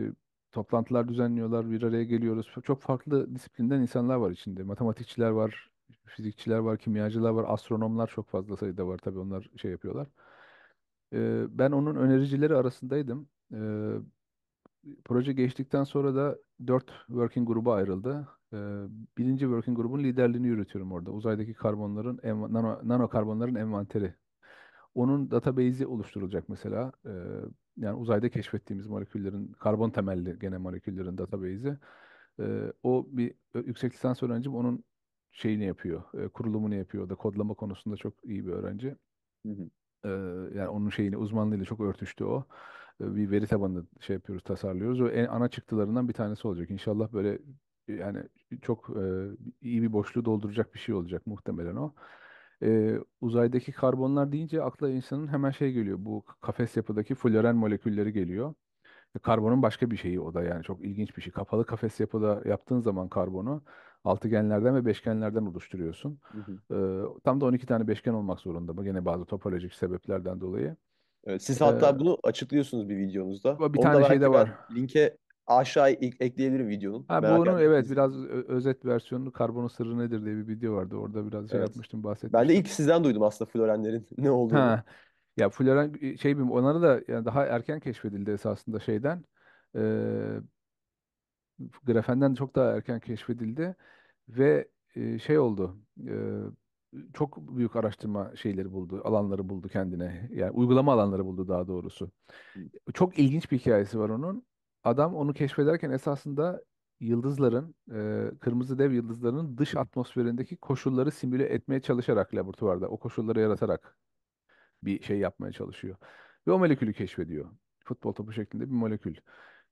e, toplantılar düzenliyorlar, bir araya geliyoruz. Çok farklı disiplinden insanlar var içinde. Matematikçiler var, Fizikçiler var, kimyacılar var, astronomlar çok fazla sayıda var. Tabii onlar şey yapıyorlar. Ee, ben onun önericileri arasındaydım. Ee, proje geçtikten sonra da dört working gruba ayrıldı. Ee, birinci working grubun liderliğini yürütüyorum orada. Uzaydaki karbonların, nano, nano karbonların envanteri. Onun database'i oluşturulacak mesela. Ee, yani uzayda keşfettiğimiz moleküllerin, karbon temelli gene moleküllerin database'i. Ee, o bir yüksek lisans öğrencim onun şeyini yapıyor, e, kurulumunu yapıyor. O da kodlama konusunda çok iyi bir öğrenci. Hı hı. E, yani onun şeyini uzmanlığıyla çok örtüştü o. E, bir veri tabanı şey yapıyoruz, tasarlıyoruz. O en ana çıktılarından bir tanesi olacak. İnşallah böyle yani çok e, iyi bir boşluğu dolduracak bir şey olacak muhtemelen o. E, uzaydaki karbonlar deyince akla insanın hemen şey geliyor. Bu kafes yapıdaki floren molekülleri geliyor. E, karbonun başka bir şeyi o da yani çok ilginç bir şey. Kapalı kafes yapıda yaptığın zaman karbonu altıgenlerden ve beşgenlerden oluşturuyorsun. Hı hı. E, tam da 12 tane beşgen olmak zorunda mı? gene bazı topolojik sebeplerden dolayı. Evet, siz ee, hatta ee, bunu açıklıyorsunuz bir videonuzda. Bir Onu tane da şey de var. Linke aşağı ekleyebilirim videonun. Ha, Merak bunu evet biraz özet versiyonu Karbonun Sırrı Nedir diye bir video vardı. Orada biraz şey evet. şey yapmıştım bahsetmiştim. Ben de ilk sizden duydum aslında florenlerin ne olduğunu. Ha. Ya floren e, şey bilmiyorum onları da yani daha erken keşfedildi esasında şeyden. Ee, grafenden çok daha erken keşfedildi. Ve şey oldu. çok büyük araştırma şeyleri buldu, alanları buldu kendine. Yani uygulama alanları buldu daha doğrusu. Çok ilginç bir hikayesi var onun. Adam onu keşfederken esasında yıldızların, e, kırmızı dev yıldızlarının dış atmosferindeki koşulları simüle etmeye çalışarak laboratuvarda, o koşulları yaratarak bir şey yapmaya çalışıyor. Ve o molekülü keşfediyor. Futbol topu şeklinde bir molekül.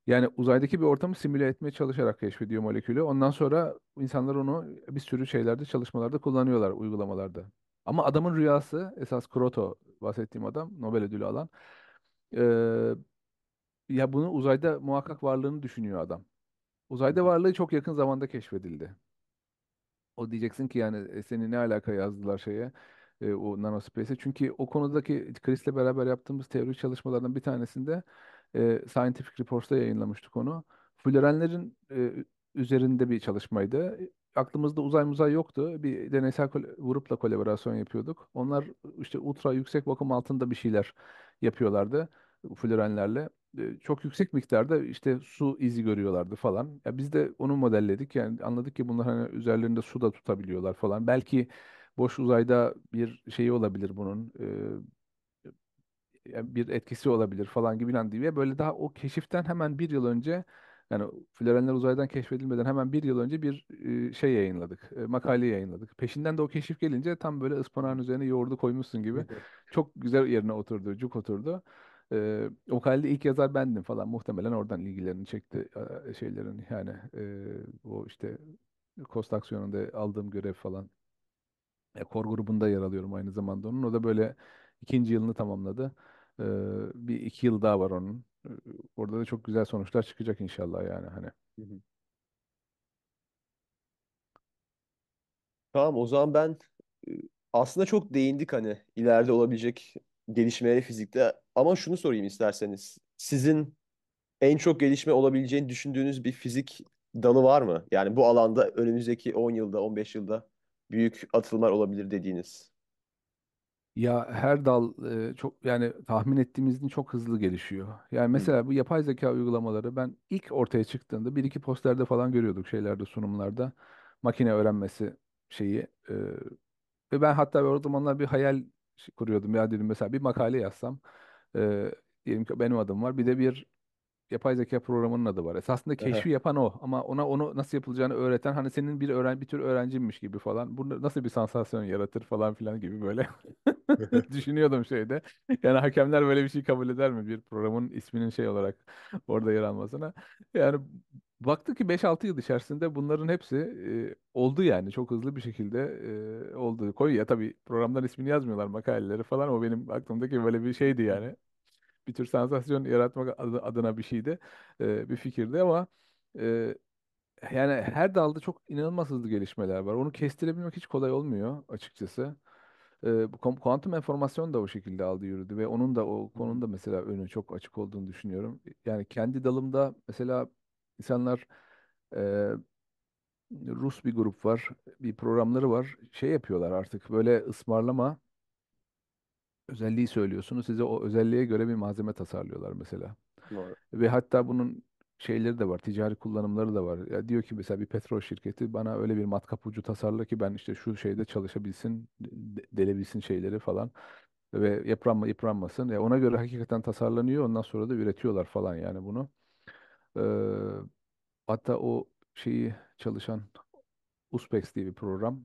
Yani uzaydaki bir ortamı simüle etmeye çalışarak keşfediyor molekülü. Ondan sonra insanlar onu bir sürü şeylerde, çalışmalarda kullanıyorlar, uygulamalarda. Ama adamın rüyası, esas Kroto bahsettiğim adam, Nobel ödülü alan. e, ya bunu uzayda muhakkak varlığını düşünüyor adam. Uzayda varlığı çok yakın zamanda keşfedildi. O diyeceksin ki yani e, seni ne alaka yazdılar şeye e, o nanospace'e. Çünkü o konudaki Chris'le beraber yaptığımız teori çalışmalardan bir tanesinde e, Scientific Reports'ta yayınlamıştık onu. Fullerenlerin e, üzerinde bir çalışmaydı. E, aklımızda uzay muzay yoktu. Bir deneysel kol- grupla kolaborasyon yapıyorduk. Onlar işte ultra yüksek vakum altında bir şeyler yapıyorlardı fullerenlerle. E, çok yüksek miktarda işte su izi görüyorlardı falan. Ya biz de onu modelledik. Yani anladık ki bunlar hani üzerlerinde su da tutabiliyorlar falan. Belki boş uzayda bir şeyi olabilir bunun. E, bir etkisi olabilir falan gibi falan diye böyle daha o keşiften hemen bir yıl önce yani florenler uzaydan keşfedilmeden hemen bir yıl önce bir şey yayınladık. E, makale yayınladık. Peşinden de o keşif gelince tam böyle ıspanağın üzerine yoğurdu koymuşsun gibi. Çok güzel yerine oturdu. Cuk oturdu. E, o halde ilk yazar bendim falan. Muhtemelen oradan ilgilerini çekti e, şeylerin yani e, o işte Kostaksiyon'unda aldığım görev falan. E, kor grubunda yer alıyorum aynı zamanda onun. O da böyle ikinci yılını tamamladı bir iki yıl daha var onun. Orada da çok güzel sonuçlar çıkacak inşallah yani hani. Tamam o zaman ben aslında çok değindik hani ileride olabilecek gelişmeleri fizikte ama şunu sorayım isterseniz. Sizin en çok gelişme olabileceğini düşündüğünüz bir fizik dalı var mı? Yani bu alanda önümüzdeki 10 yılda, 15 yılda büyük atılımlar olabilir dediğiniz. Ya her dal e, çok yani tahmin ettiğimizden çok hızlı gelişiyor. Yani mesela bu yapay zeka uygulamaları ben ilk ortaya çıktığında bir iki posterde falan görüyorduk şeylerde sunumlarda makine öğrenmesi şeyi e, ve ben hatta o zamanlar bir hayal kuruyordum ya dedim mesela bir makale yazsam e, diyelim ki benim adım var bir de bir yapay zeka programının adı var. Esasında keşfi yapan o ama ona onu nasıl yapılacağını öğreten hani senin bir öğren bir tür öğrencimmiş gibi falan. Bu nasıl bir sansasyon yaratır falan filan gibi böyle düşünüyordum şeyde. Yani hakemler böyle bir şey kabul eder mi bir programın isminin şey olarak orada yer almasına? Yani baktı ki 5-6 yıl içerisinde bunların hepsi e, oldu yani çok hızlı bir şekilde e, oldu. Koy ya tabii programdan ismini yazmıyorlar makaleleri falan o benim aklımdaki böyle bir şeydi yani bir tür sansasyon yaratmak adına bir şeydi. E, bir fikirdi ama e, yani her dalda çok inanılmaz hızlı gelişmeler var. Onu kestirebilmek hiç kolay olmuyor açıkçası. E, bu kuantum enformasyon da o şekilde aldı yürüdü ve onun da o konunun da mesela önü çok açık olduğunu düşünüyorum. Yani kendi dalımda mesela insanlar e, Rus bir grup var, bir programları var. Şey yapıyorlar artık böyle ısmarlama özelliği söylüyorsunuz. Size o özelliğe göre bir malzeme tasarlıyorlar mesela. Doğru. Ve hatta bunun şeyleri de var, ticari kullanımları da var. Ya diyor ki mesela bir petrol şirketi bana öyle bir matkap ucu tasarla ki ben işte şu şeyde çalışabilsin, delebilsin şeyleri falan ve yıpranma yıpranmasın. Ya ona göre hakikaten tasarlanıyor. Ondan sonra da üretiyorlar falan yani bunu. Ee, hatta o şeyi çalışan Uspex diye bir program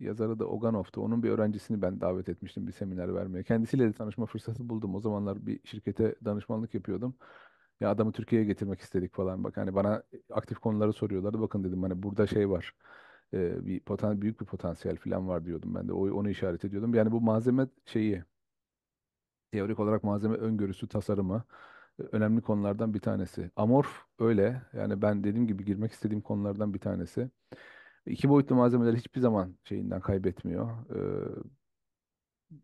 yazarı da Oganov'tu. Onun bir öğrencisini ben davet etmiştim bir seminer vermeye. Kendisiyle de tanışma fırsatı buldum. O zamanlar bir şirkete danışmanlık yapıyordum. Ya adamı Türkiye'ye getirmek istedik falan. Bak hani bana aktif konuları soruyorlardı. Bakın dedim hani burada şey var. E, bir poten büyük bir potansiyel falan var diyordum ben de. O, onu işaret ediyordum. Yani bu malzeme şeyi teorik olarak malzeme öngörüsü tasarımı e, önemli konulardan bir tanesi. Amorf öyle. Yani ben dediğim gibi girmek istediğim konulardan bir tanesi. İki boyutlu malzemeler hiçbir zaman şeyinden kaybetmiyor. Ee,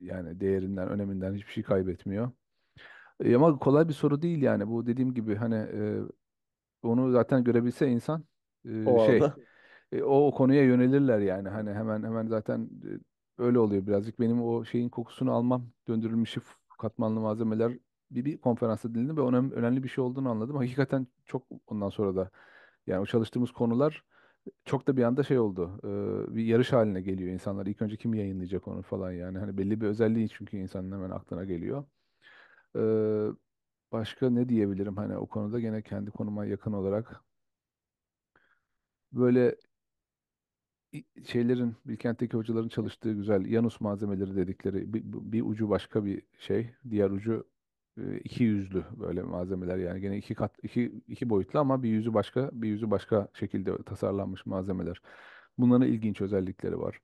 yani değerinden, öneminden hiçbir şey kaybetmiyor. Ee, ama kolay bir soru değil yani. Bu dediğim gibi hani e, onu zaten görebilse insan e, O şey anda. e, o, konuya yönelirler yani. Hani hemen hemen zaten e, öyle oluyor birazcık. Benim o şeyin kokusunu almam, döndürülmüş katmanlı malzemeler bir, bir konferansta dinledim ve onun önemli bir şey olduğunu anladım. Hakikaten çok ondan sonra da yani o çalıştığımız konular çok da bir anda şey oldu. e, bir yarış haline geliyor insanlar. İlk önce kim yayınlayacak onu falan yani. Hani belli bir özelliği çünkü insanın hemen aklına geliyor. E, başka ne diyebilirim hani o konuda gene kendi konuma yakın olarak böyle i- şeylerin Bilkent'teki hocaların çalıştığı güzel Yanus malzemeleri dedikleri bir, bir ucu başka bir şey, diğer ucu iki yüzlü böyle malzemeler yani gene iki kat iki iki boyutlu ama bir yüzü başka bir yüzü başka şekilde tasarlanmış malzemeler. Bunların ilginç özellikleri var.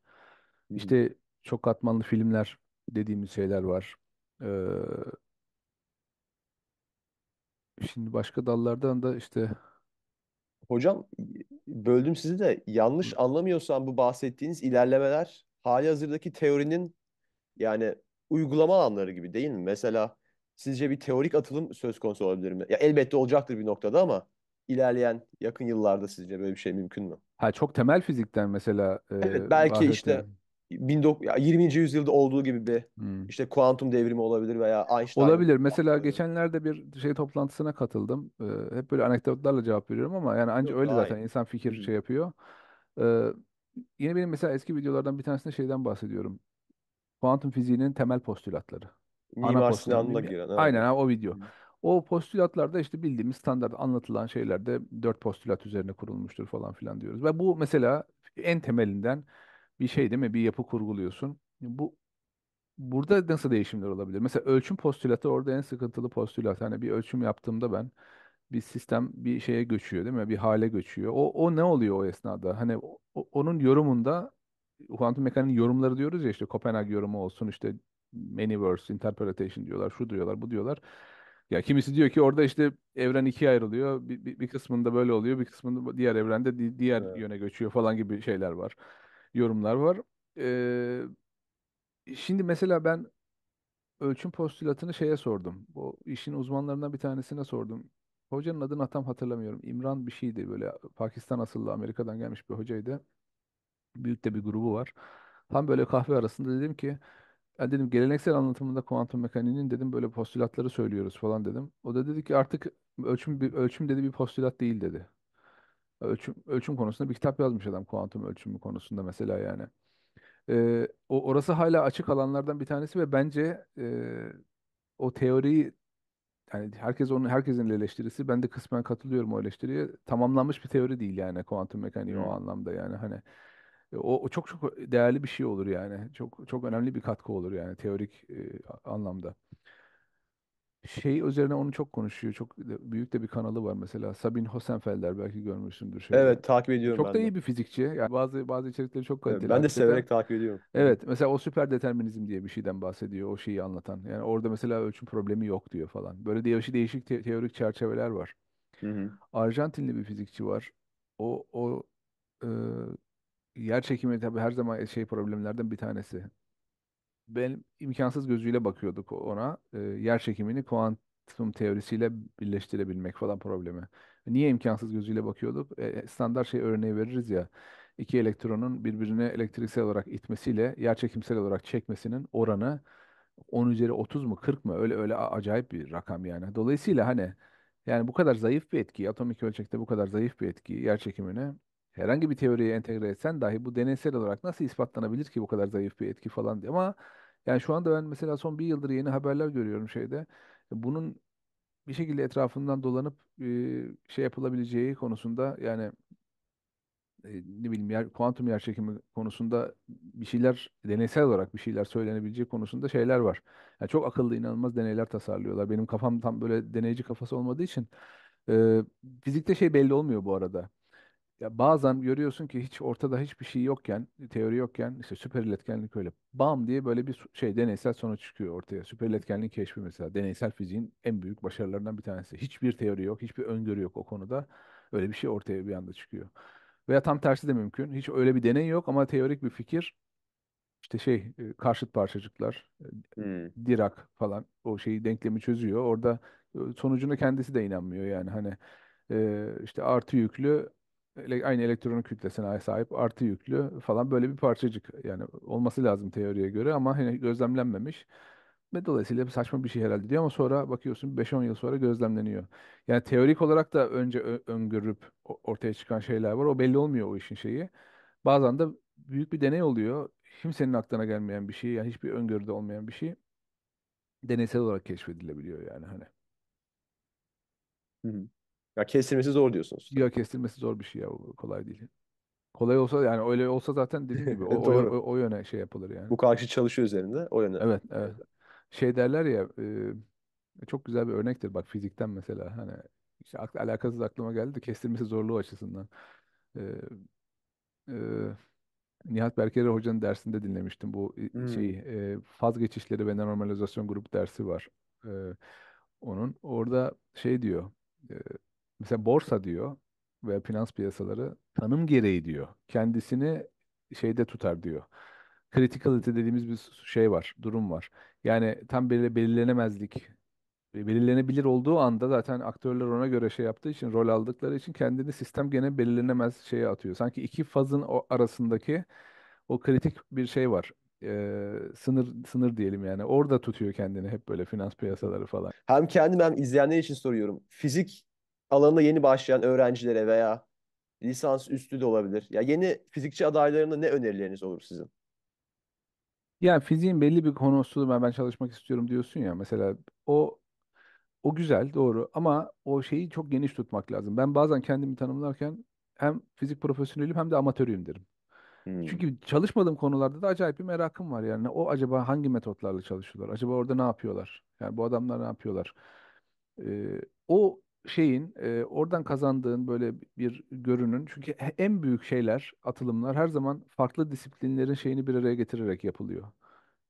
İşte çok katmanlı filmler dediğimiz şeyler var. Ee, şimdi başka dallardan da işte Hocam böldüm sizi de yanlış anlamıyorsam bu bahsettiğiniz ilerlemeler hali halihazırdaki teorinin yani uygulama alanları gibi değil mi? Mesela sizce bir teorik atılım söz konusu olabilir mi? Ya elbette olacaktır bir noktada ama ilerleyen yakın yıllarda sizce böyle bir şey mümkün mü? Ha çok temel fizikten mesela e, Evet belki işte 20. yüzyılda olduğu gibi bir hmm. işte kuantum devrimi olabilir veya Einstein Olabilir. Mesela olabilir. geçenlerde bir şey toplantısına katıldım. Ee, hep böyle anekdotlarla cevap veriyorum ama yani ancak öyle zaten hayır. insan fikir hmm. şey yapıyor. Ee, yine benim mesela eski videolardan bir tanesinde şeyden bahsediyorum. Kuantum fiziğinin temel postülatları. Mimar Sinan'la giren. Evet. Aynen abi, o video. O postülatlarda işte bildiğimiz standart anlatılan şeylerde dört postülat üzerine kurulmuştur falan filan diyoruz. Ve bu mesela en temelinden bir şey değil mi? Bir yapı kurguluyorsun. Bu burada nasıl değişimler olabilir? Mesela ölçüm postülatı orada en sıkıntılı postülat. Hani bir ölçüm yaptığımda ben bir sistem bir şeye göçüyor değil mi? Bir hale göçüyor. O, o ne oluyor o esnada? Hani o, onun yorumunda kuantum mekaniğinin yorumları diyoruz ya işte Kopenhag yorumu olsun işte Manyverse interpretation diyorlar, şu diyorlar, bu diyorlar. Ya kimisi diyor ki orada işte evren ikiye ayrılıyor. Bir, bir, bir kısmında böyle oluyor, bir kısmında diğer evrende di, diğer evet. yöne göçüyor falan gibi şeyler var. Yorumlar var. Ee, şimdi mesela ben ölçüm postülatını şeye sordum. Bu işin uzmanlarından bir tanesine sordum. Hocanın adını tam hatırlamıyorum. İmran bir şeydi böyle Pakistan asıllı Amerika'dan gelmiş bir hocaydı. Büyük de bir grubu var. Tam böyle kahve arasında dedim ki ya dedim geleneksel anlatımında kuantum mekaniğinin dedim böyle postülatları söylüyoruz falan dedim. O da dedi ki artık ölçüm bir ölçüm dedi bir postülat değil dedi. Ölçüm ölçüm konusunda bir kitap yazmış adam kuantum ölçümü konusunda mesela yani. Ee, o orası hala açık alanlardan bir tanesi ve bence e, o teoriyi yani herkes onun herkesin eleştirisi ben de kısmen katılıyorum o eleştiriye. Tamamlanmış bir teori değil yani kuantum mekaniği o anlamda yani hani e, o, o çok çok değerli bir şey olur yani. Çok çok önemli bir katkı olur yani teorik e, anlamda. Şey üzerine onu çok konuşuyor. Çok büyük de bir kanalı var mesela. Sabine Hossenfelder belki görmüşsündür şeyde. Evet takip ediyorum Çok da ben de. iyi bir fizikçi. Yani bazı bazı içerikleri çok kaliteli ben de hakikaten. severek takip ediyorum. Evet, mesela o süper determinizm diye bir şeyden bahsediyor, o şeyi anlatan. Yani orada mesela ölçüm problemi yok diyor falan. Böyle değişik değişik te- teorik çerçeveler var. Hı hı. Arjantinli bir fizikçi var. O o Yer çekimi tabii her zaman e, şey problemlerden bir tanesi. Ben imkansız gözüyle bakıyorduk ona. Ee, yer çekimini kuantum teorisiyle birleştirebilmek falan problemi. Niye imkansız gözüyle bakıyorduk? E, e, standart şey örneği veririz ya. İki elektronun birbirine elektriksel olarak itmesiyle yer çekimsel olarak çekmesinin oranı 10 üzeri 30 mu 40 mı öyle öyle acayip bir rakam yani. Dolayısıyla hani yani bu kadar zayıf bir etki, atomik ölçekte bu kadar zayıf bir etki yer çekimine herhangi bir teoriye entegre etsen dahi bu deneysel olarak nasıl ispatlanabilir ki bu kadar zayıf bir etki falan diye. Ama yani şu anda ben mesela son bir yıldır yeni haberler görüyorum şeyde. Bunun bir şekilde etrafından dolanıp şey yapılabileceği konusunda yani e, ne bileyim yer, kuantum yerçekimi konusunda bir şeyler deneysel olarak bir şeyler söylenebileceği konusunda şeyler var. Yani çok akıllı inanılmaz deneyler tasarlıyorlar. Benim kafam tam böyle deneyici kafası olmadığı için e, fizikte şey belli olmuyor bu arada. Ya bazen görüyorsun ki hiç ortada hiçbir şey yokken, e, teori yokken işte süper iletkenlik öyle bam diye böyle bir şey deneysel sonuç çıkıyor ortaya. Süper iletkenliğin keşfi mesela deneysel fiziğin en büyük başarılarından bir tanesi. Hiçbir teori yok, hiçbir öngörü yok o konuda. Öyle bir şey ortaya bir anda çıkıyor. Veya tam tersi de mümkün. Hiç öyle bir deney yok ama teorik bir fikir işte şey e, karşıt parçacıklar, Hmm. Dirac falan o şeyi denklemi çözüyor. Orada sonucunu kendisi de inanmıyor yani hani işte artı yüklü aynı elektronun kütlesine sahip artı yüklü falan böyle bir parçacık yani olması lazım teoriye göre ama hani gözlemlenmemiş. Ve dolayısıyla bir saçma bir şey herhalde diyor ama sonra bakıyorsun 5-10 yıl sonra gözlemleniyor. Yani teorik olarak da önce öngörüp ortaya çıkan şeyler var. O belli olmuyor o işin şeyi. Bazen de büyük bir deney oluyor. Kimsenin aklına gelmeyen bir şey, yani hiçbir öngörüde olmayan bir şey deneysel olarak keşfedilebiliyor yani hani. Hı hı. Ya kestirmesi zor diyorsunuz. Ya kestirmesi zor bir şey ya. Kolay değil. Kolay olsa yani öyle olsa zaten dediğim gibi o, o, Doğru. o, o yöne şey yapılır yani. Bu karşı çalışıyor üzerinde o yöne. Evet, evet. Şey derler ya e, çok güzel bir örnektir bak fizikten mesela hani işte alakasız aklıma geldi de kestirmesi zorluğu açısından. E, e, Nihat Berkeri hocanın dersinde dinlemiştim bu e, Hmm. şeyi e, faz geçişleri ve normalizasyon grup dersi var. E, onun orada şey diyor. e, Mesela borsa diyor veya finans piyasaları tanım gereği diyor. Kendisini şeyde tutar diyor. Criticality dediğimiz bir şey var, durum var. Yani tam belirle, belirlenemezlik, e, belirlenebilir olduğu anda zaten aktörler ona göre şey yaptığı için, rol aldıkları için kendini sistem gene belirlenemez şeye atıyor. Sanki iki fazın o arasındaki o kritik bir şey var. Ee, sınır sınır diyelim yani. Orada tutuyor kendini hep böyle finans piyasaları falan. Hem kendim hem izleyenler için soruyorum. Fizik alanında yeni başlayan öğrencilere veya lisans üstü de olabilir. Ya yeni fizikçi adaylarına ne önerileriniz olur sizin? Yani fiziğin belli bir konusu ben, ben çalışmak istiyorum diyorsun ya mesela o o güzel doğru ama o şeyi çok geniş tutmak lazım. Ben bazen kendimi tanımlarken hem fizik profesyonelim hem de amatörüyüm derim. Hmm. Çünkü çalışmadığım konularda da acayip bir merakım var yani. O acaba hangi metotlarla çalışıyorlar? Acaba orada ne yapıyorlar? Yani bu adamlar ne yapıyorlar? Ee, o şeyin e, oradan kazandığın böyle bir görünün çünkü en büyük şeyler atılımlar her zaman farklı disiplinlerin şeyini bir araya getirerek yapılıyor.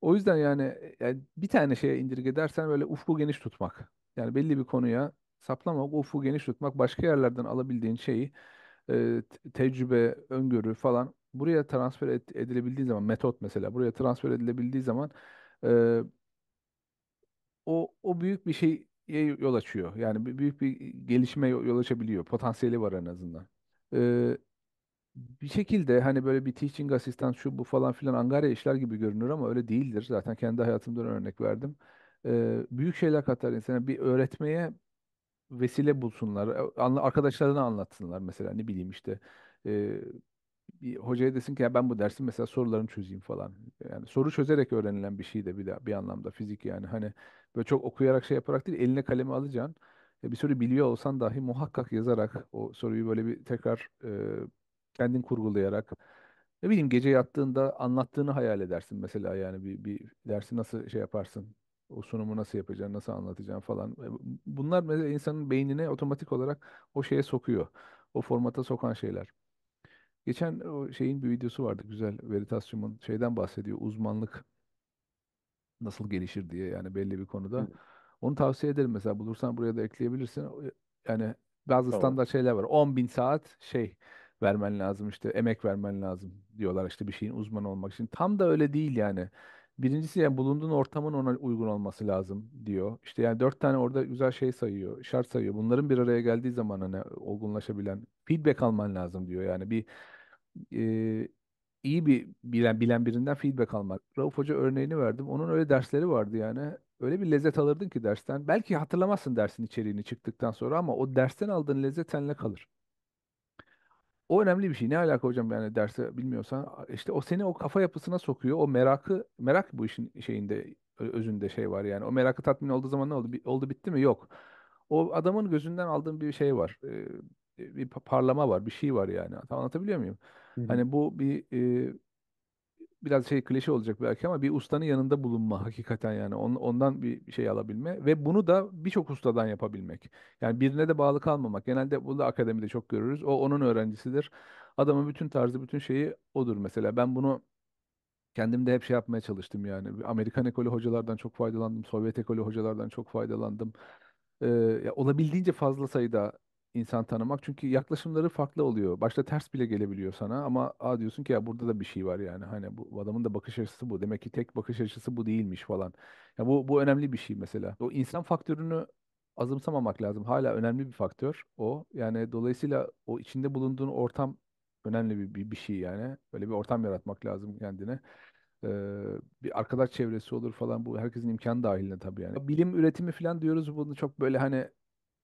O yüzden yani, e, yani bir tane şeye indirgedersen böyle ufku geniş tutmak. Yani belli bir konuya saplamak, ufku geniş tutmak, başka yerlerden alabildiğin şeyi e, tecrübe, öngörü falan buraya transfer et, edilebildiği zaman metot mesela buraya transfer edilebildiği zaman e, o o büyük bir şey yol açıyor. Yani büyük bir gelişime yol açabiliyor. Potansiyeli var en azından. Ee, bir şekilde hani böyle bir teaching assistant şu bu falan filan angarya işler gibi görünür ama öyle değildir. Zaten kendi hayatımdan örnek verdim. Ee, büyük şeyler katar insana. Bir öğretmeye vesile bulsunlar. E, anla- Arkadaşlarına anlatsınlar mesela ne bileyim işte. Ee, bir hocaya desin ki ya ben bu dersin mesela sorularını çözeyim falan. Yani soru çözerek öğrenilen bir şey de bir, de, bir anlamda fizik yani. Hani böyle çok okuyarak şey yaparak değil eline kalemi alacaksın. E, bir soru biliyor olsan dahi muhakkak yazarak o soruyu böyle bir tekrar e, kendin kurgulayarak ne bileyim gece yattığında anlattığını hayal edersin mesela yani bir, bir dersi nasıl şey yaparsın o sunumu nasıl yapacaksın, nasıl anlatacaksın falan. E, bunlar mesela insanın beynine otomatik olarak o şeye sokuyor. O formata sokan şeyler. Geçen e, o şeyin bir videosu vardı güzel. Veritas'cığımın şeyden bahsediyor. Uzmanlık nasıl gelişir diye yani belli bir konuda. Onu tavsiye ederim mesela bulursan buraya da ekleyebilirsin. E, yani bazı Tamam. standart şeyler var. 10 bin saat şey vermen lazım işte emek vermen lazım diyorlar işte bir şeyin uzmanı olmak için. Tam da öyle değil yani. Birincisi yani bulunduğun ortamın ona uygun olması lazım diyor. İşte yani dört tane orada güzel şey sayıyor, şart sayıyor. Bunların bir araya geldiği zaman hani olgunlaşabilen feedback alman lazım diyor. Yani bir e, iyi bir bilen bilen birinden feedback almak. Rauf Hoca örneğini verdim. Onun öyle dersleri vardı yani. Öyle bir lezzet alırdın ki dersten. Belki hatırlamazsın dersin içeriğini çıktıktan sonra ama o dersten aldığın lezzet seninle kalır. O önemli bir şey. Ne alaka hocam yani derse bilmiyorsan işte o seni o kafa yapısına sokuyor. O merakı merak bu işin şeyinde özünde şey var yani. O merakı tatmin olduğu zaman ne oldu? Oldu bitti mi? Yok. O adamın gözünden aldığın bir şey var bir parlama var, bir şey var yani. Anlatabiliyor muyum? Hı hı. Hani bu bir e, biraz şey klişe olacak belki ama bir ustanın yanında bulunma hakikaten yani On- ondan bir şey alabilme ve bunu da birçok ustadan yapabilmek. Yani birine de bağlı kalmamak. Genelde bunu da akademide çok görürüz. O onun öğrencisidir. Adamın bütün tarzı, bütün şeyi odur mesela. Ben bunu kendim de hep şey yapmaya çalıştım yani. Amerikan ekolü hocalardan çok faydalandım. Sovyet ekolü hocalardan çok faydalandım. Ee, ya olabildiğince fazla sayıda insan tanımak. Çünkü yaklaşımları farklı oluyor. Başta ters bile gelebiliyor sana ama a diyorsun ki ya burada da bir şey var yani. Hani bu adamın da bakış açısı bu. Demek ki tek bakış açısı bu değilmiş falan. Ya bu bu önemli bir şey mesela. O insan faktörünü azımsamamak lazım. Hala önemli bir faktör o. Yani dolayısıyla o içinde bulunduğun ortam önemli bir, bir, bir şey yani. Böyle bir ortam yaratmak lazım kendine. Ee, bir arkadaş çevresi olur falan bu herkesin imkanı dahilinde tabii yani. Bilim üretimi falan diyoruz bunu çok böyle hani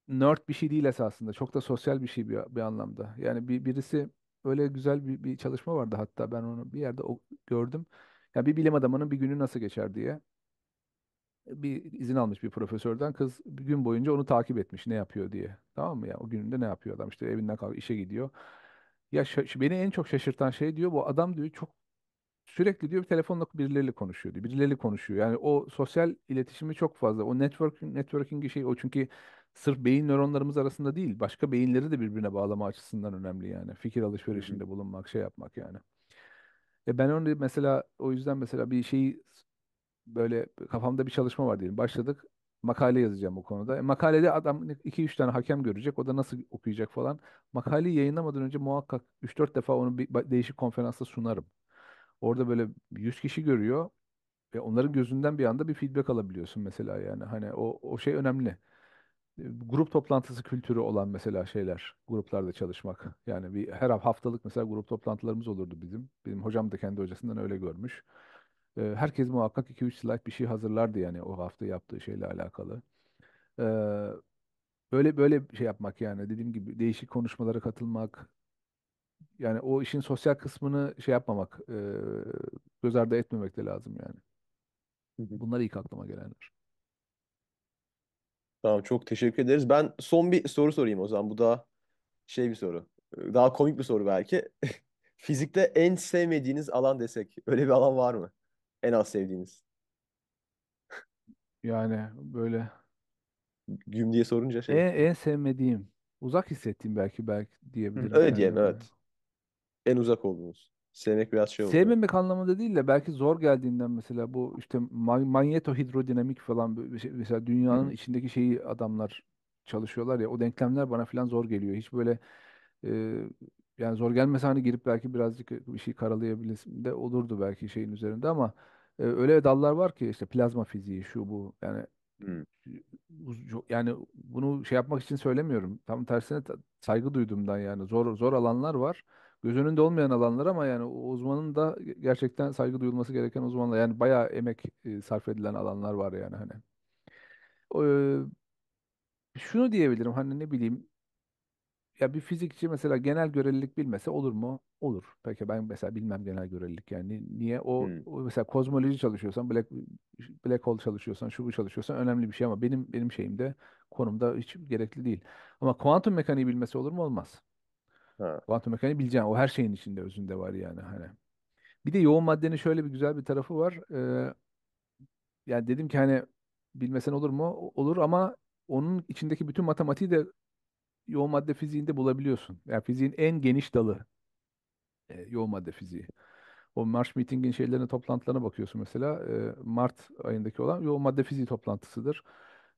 nerd bir şey değil esasında. Çok da sosyal bir şey bir, bir anlamda. Yani bir birisi öyle güzel bir, bir çalışma vardı hatta ben onu bir yerde o, gördüm. Yani bir bilim adamının bir günü nasıl geçer diye e, bir izin almış bir profesörden kız bir gün boyunca onu takip etmiş ne yapıyor diye. Tamam mı ya? O gününde ne yapıyor adam işte evinden kalkıyor işe gidiyor. Ya beni en çok şaşırtan şey diyor bu adam diyor çok sürekli diyor telefonla birileriyle konuşuyor diyor. Birileriyle konuşuyor. Yani o sosyal iletişimi çok fazla. O networking networking şey o çünkü sırf beyin nöronlarımız arasında değil. Başka beyinleri de birbirine bağlama açısından önemli yani. Fikir alışverişinde bulunmak, şey yapmak yani. E ben onu mesela o yüzden mesela bir şeyi böyle kafamda bir çalışma var diyelim. Başladık makale yazacağım bu konuda. E, makalede adam 2-3 tane hakem görecek. O da nasıl okuyacak falan. Makaleyi yayınlamadan önce muhakkak 3-4 defa onu bir değişik konferansta sunarım. Orada böyle 100 kişi görüyor ve onların gözünden bir anda bir feedback alabiliyorsun mesela yani. Hani o, o şey önemli. E, grup toplantısı kültürü olan mesela şeyler, gruplarda çalışmak. Yani bir her haftalık mesela grup toplantılarımız olurdu bizim. Benim hocam da kendi hocasından öyle görmüş. E, herkes muhakkak 2-3 slide bir şey hazırlardı yani o hafta yaptığı şeyle alakalı. E, böyle böyle şey yapmak yani dediğim gibi değişik konuşmalara katılmak, yani o işin sosyal kısmını şey yapmamak, göz ardı etmemek de lazım yani. Bunlar ilk aklıma gelenler. Tamam çok teşekkür ederiz. Ben son bir soru sorayım o zaman. Bu da şey bir soru. Daha komik bir soru belki. Fizikte en sevmediğiniz alan desek. Öyle bir alan var mı? En az sevdiğiniz. Yani böyle Güm diye sorunca şey. en, en sevmediğim, uzak hissettiğim belki belki diyebilirim Öyle diyelim böyle. evet en uzak olduğunuz. Sevmek biraz şey oldu. Sevmemek anlamında değil de belki zor geldiğinden mesela bu işte ma- manyetohidrodinamik falan şey, mesela dünyanın Hı. içindeki şeyi adamlar çalışıyorlar ya o denklemler bana falan zor geliyor. Hiç böyle e, yani zor gelmese hani girip belki birazcık bir şey karalayabilirsin de olurdu belki şeyin üzerinde ama e, öyle dallar var ki işte plazma fiziği şu bu yani yani bunu şey yapmak için söylemiyorum. Tam tersine saygı duyduğumdan yani zor zor alanlar var göz önünde olmayan alanlar ama yani o uzmanın da gerçekten saygı duyulması gereken uzmanlar. Yani bayağı emek e, sarf edilen alanlar var yani hani. Ee, şunu diyebilirim hani ne bileyim ya bir fizikçi mesela genel görelilik bilmese olur mu? Olur. Peki ben mesela bilmem genel görelilik yani niye o, Hmm. o mesela kozmoloji çalışıyorsan black black hole çalışıyorsan şu bu çalışıyorsan önemli bir şey ama benim benim şeyimde konumda hiç gerekli değil. Ama kuantum mekaniği bilmesi olur mu? Olmaz. Ha. Kuantum mekaniği bileceksin. O her şeyin içinde özünde var yani hani. Bir de yoğun maddenin şöyle bir güzel bir tarafı var. Ee, yani dedim ki hani bilmesen olur mu? Olur ama onun içindeki bütün matematiği de yoğun madde fiziğinde bulabiliyorsun. Yani fiziğin en geniş dalı e, yoğun madde fiziği. O Mars Meeting'in şeylerine toplantılarına bakıyorsun mesela. e, Mart ayındaki olan yoğun madde fiziği toplantısıdır.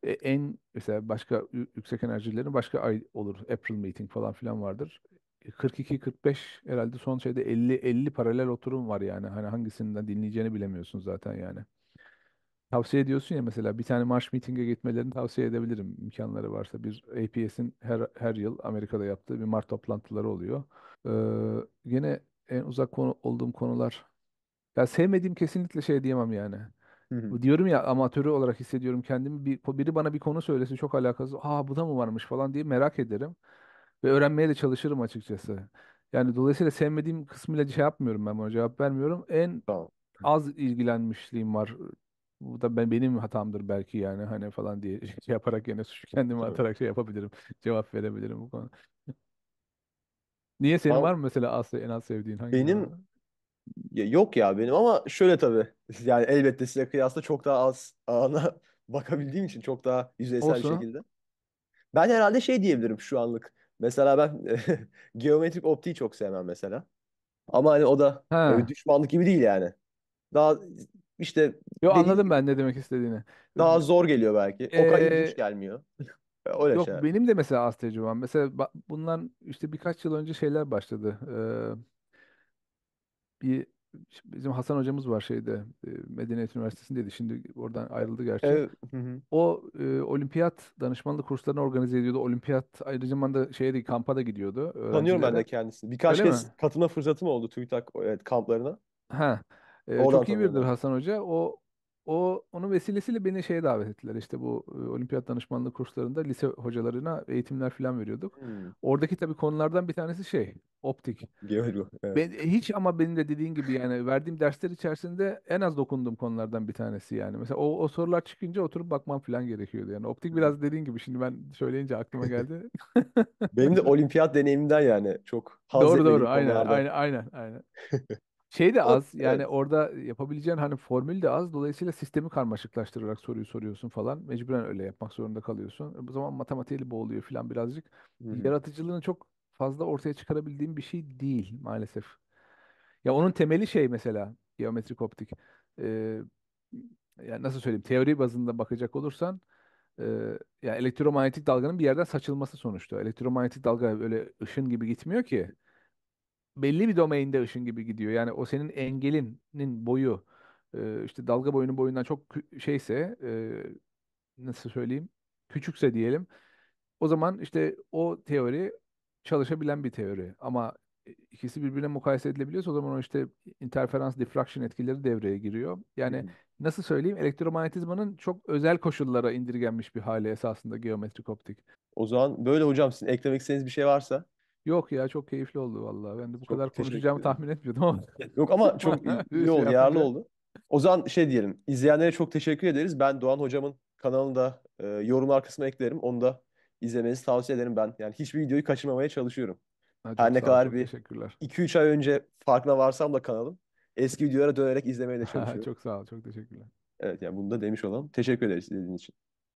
E, en mesela başka yüksek enerjilerin başka ay olur. April Meeting falan filan vardır. 42-45 herhalde son şeyde 50 50 paralel oturum var yani. Hani hangisinden dinleyeceğini bilemiyorsun zaten yani. Tavsiye ediyorsun ya mesela bir tane marş mitinge gitmelerini tavsiye edebilirim imkanları varsa. Bir APS'in her, her yıl Amerika'da yaptığı bir mart toplantıları oluyor. Ee, yine en uzak konu, olduğum konular. Ya sevmediğim kesinlikle şey diyemem yani. Hı Diyorum ya amatörü olarak hissediyorum kendimi. Bir, biri bana bir konu söylesin çok alakası Aa bu da mı varmış falan diye merak ederim ve öğrenmeye de çalışırım açıkçası. Yani dolayısıyla sevmediğim kısmıyla şey yapmıyorum ben buna cevap vermiyorum. En Tamam. az ilgilenmişliğim var. Bu da ben benim hatamdır belki yani hani falan diye şey yaparak yine suçu kendime Tabii. atarak şey yapabilirim. Cevap verebilirim bu konu Niye senin var mı mesela az, en az sevdiğin hangi benim konuda? Ya yok ya benim ama şöyle tabii. Yani elbette size kıyasla çok daha az ana bakabildiğim için çok daha yüzeysel bir Olsun. şekilde. Ben herhalde şey diyebilirim şu anlık. Mesela ben geometrik optiği çok sevmem mesela. Ama hani o da He. böyle düşmanlık gibi değil yani. Daha işte Yo dediğim anladım ben ne demek istediğini. daha zor geliyor belki. O kadar ilginç Ee, gelmiyor. Öyle yok şeyler. benim de mesela az tecrübem. Mesela ba- bundan işte birkaç yıl önce şeyler başladı. Ee, bir Bizim Hasan hocamız var şeyde e, Medeniyet Üniversitesi'ndeydi. Şimdi oradan ayrıldı gerçi. Evet. Hı hı. O e, olimpiyat danışmanlık kurslarını organize ediyordu. Olimpiyat ayrıca zamanda şeye de kampa da gidiyordu Tanıyorum ben öğrencilerle. de kendisini. Birkaç Öyle kez mi? katılma fırsatım oldu TÜBİTAK evet, kamplarına. Ha. E, Oradan çok iyi tanıyorum biridir ben. Hasan Hoca. O o onun vesilesiyle beni şeye davet ettiler. İşte bu e, olimpiyat danışmanlığı kurslarında lise hocalarına eğitimler falan veriyorduk. Hmm. Oradaki tabii konulardan bir tanesi şey, optik. Görüyorum. Evet. Ben hiç ama benim de dediğin gibi yani verdiğim dersler içerisinde en az dokunduğum konulardan bir tanesi yani. Mesela o, o sorular çıkınca oturup bakmam falan gerekiyordu yani. Optik biraz hmm. dediğin gibi şimdi ben söyleyince aklıma geldi. Benim de olimpiyat deneyimimden yani çok haz Doğru doğru etmediğim aynen aynen aynen. Şey de az yani evet. orada yapabileceğin hani formül de az. Dolayısıyla sistemi karmaşıklaştırarak soruyu soruyorsun falan. Mecburen öyle yapmak zorunda kalıyorsun. E, Bu zaman matematiğe boğuluyor falan birazcık. Hı hı. Yaratıcılığını çok fazla ortaya çıkarabildiğim bir şey değil maalesef. Ya onun temeli şey mesela geometrik optik. Ee, yani nasıl söyleyeyim teori bazında bakacak olursan e, yani elektromanyetik dalganın bir yerden saçılması sonuçta. Elektromanyetik dalga böyle ışın gibi gitmiyor ki belli bir domainde ışın gibi gidiyor. Yani o senin engelinin boyu işte dalga boyunun boyundan çok şeyse nasıl söyleyeyim küçükse diyelim o zaman işte o teori çalışabilen bir teori. Ama e, ikisi birbirine mukayese edilebiliyorsa o zaman o işte interferans, diffraction etkileri devreye giriyor. Yani hmm. nasıl söyleyeyim elektromanyetizmanın çok özel koşullara indirgenmiş bir hali esasında geometrik optik. O zaman böyle hocam sizin eklemek istediğiniz bir şey varsa Yok ya çok keyifli oldu vallahi. Ben de bu Çok kadar konuşacağımı tahmin etmiyordum ama. Yok ama çok iyi Şey oldu, yararlı oldu. O zaman şey diyelim, izleyenlere çok teşekkür ederiz. Ben Doğan hocamın kanalında e, yorumlar kısmına eklerim. Onu da izlemenizi tavsiye ederim ben. Yani hiçbir videoyu kaçırmamaya çalışıyorum. Ha, Her ne sağ ol, kadar bir teşekkürler. 2-3 ay önce farkına varsam da kanalım, eski videolara dönerek izlemeye de çalışıyorum. Çok sağ ol, çok teşekkürler. Evet yani bunu da demiş olalım. Teşekkür ederiz izlediğiniz için.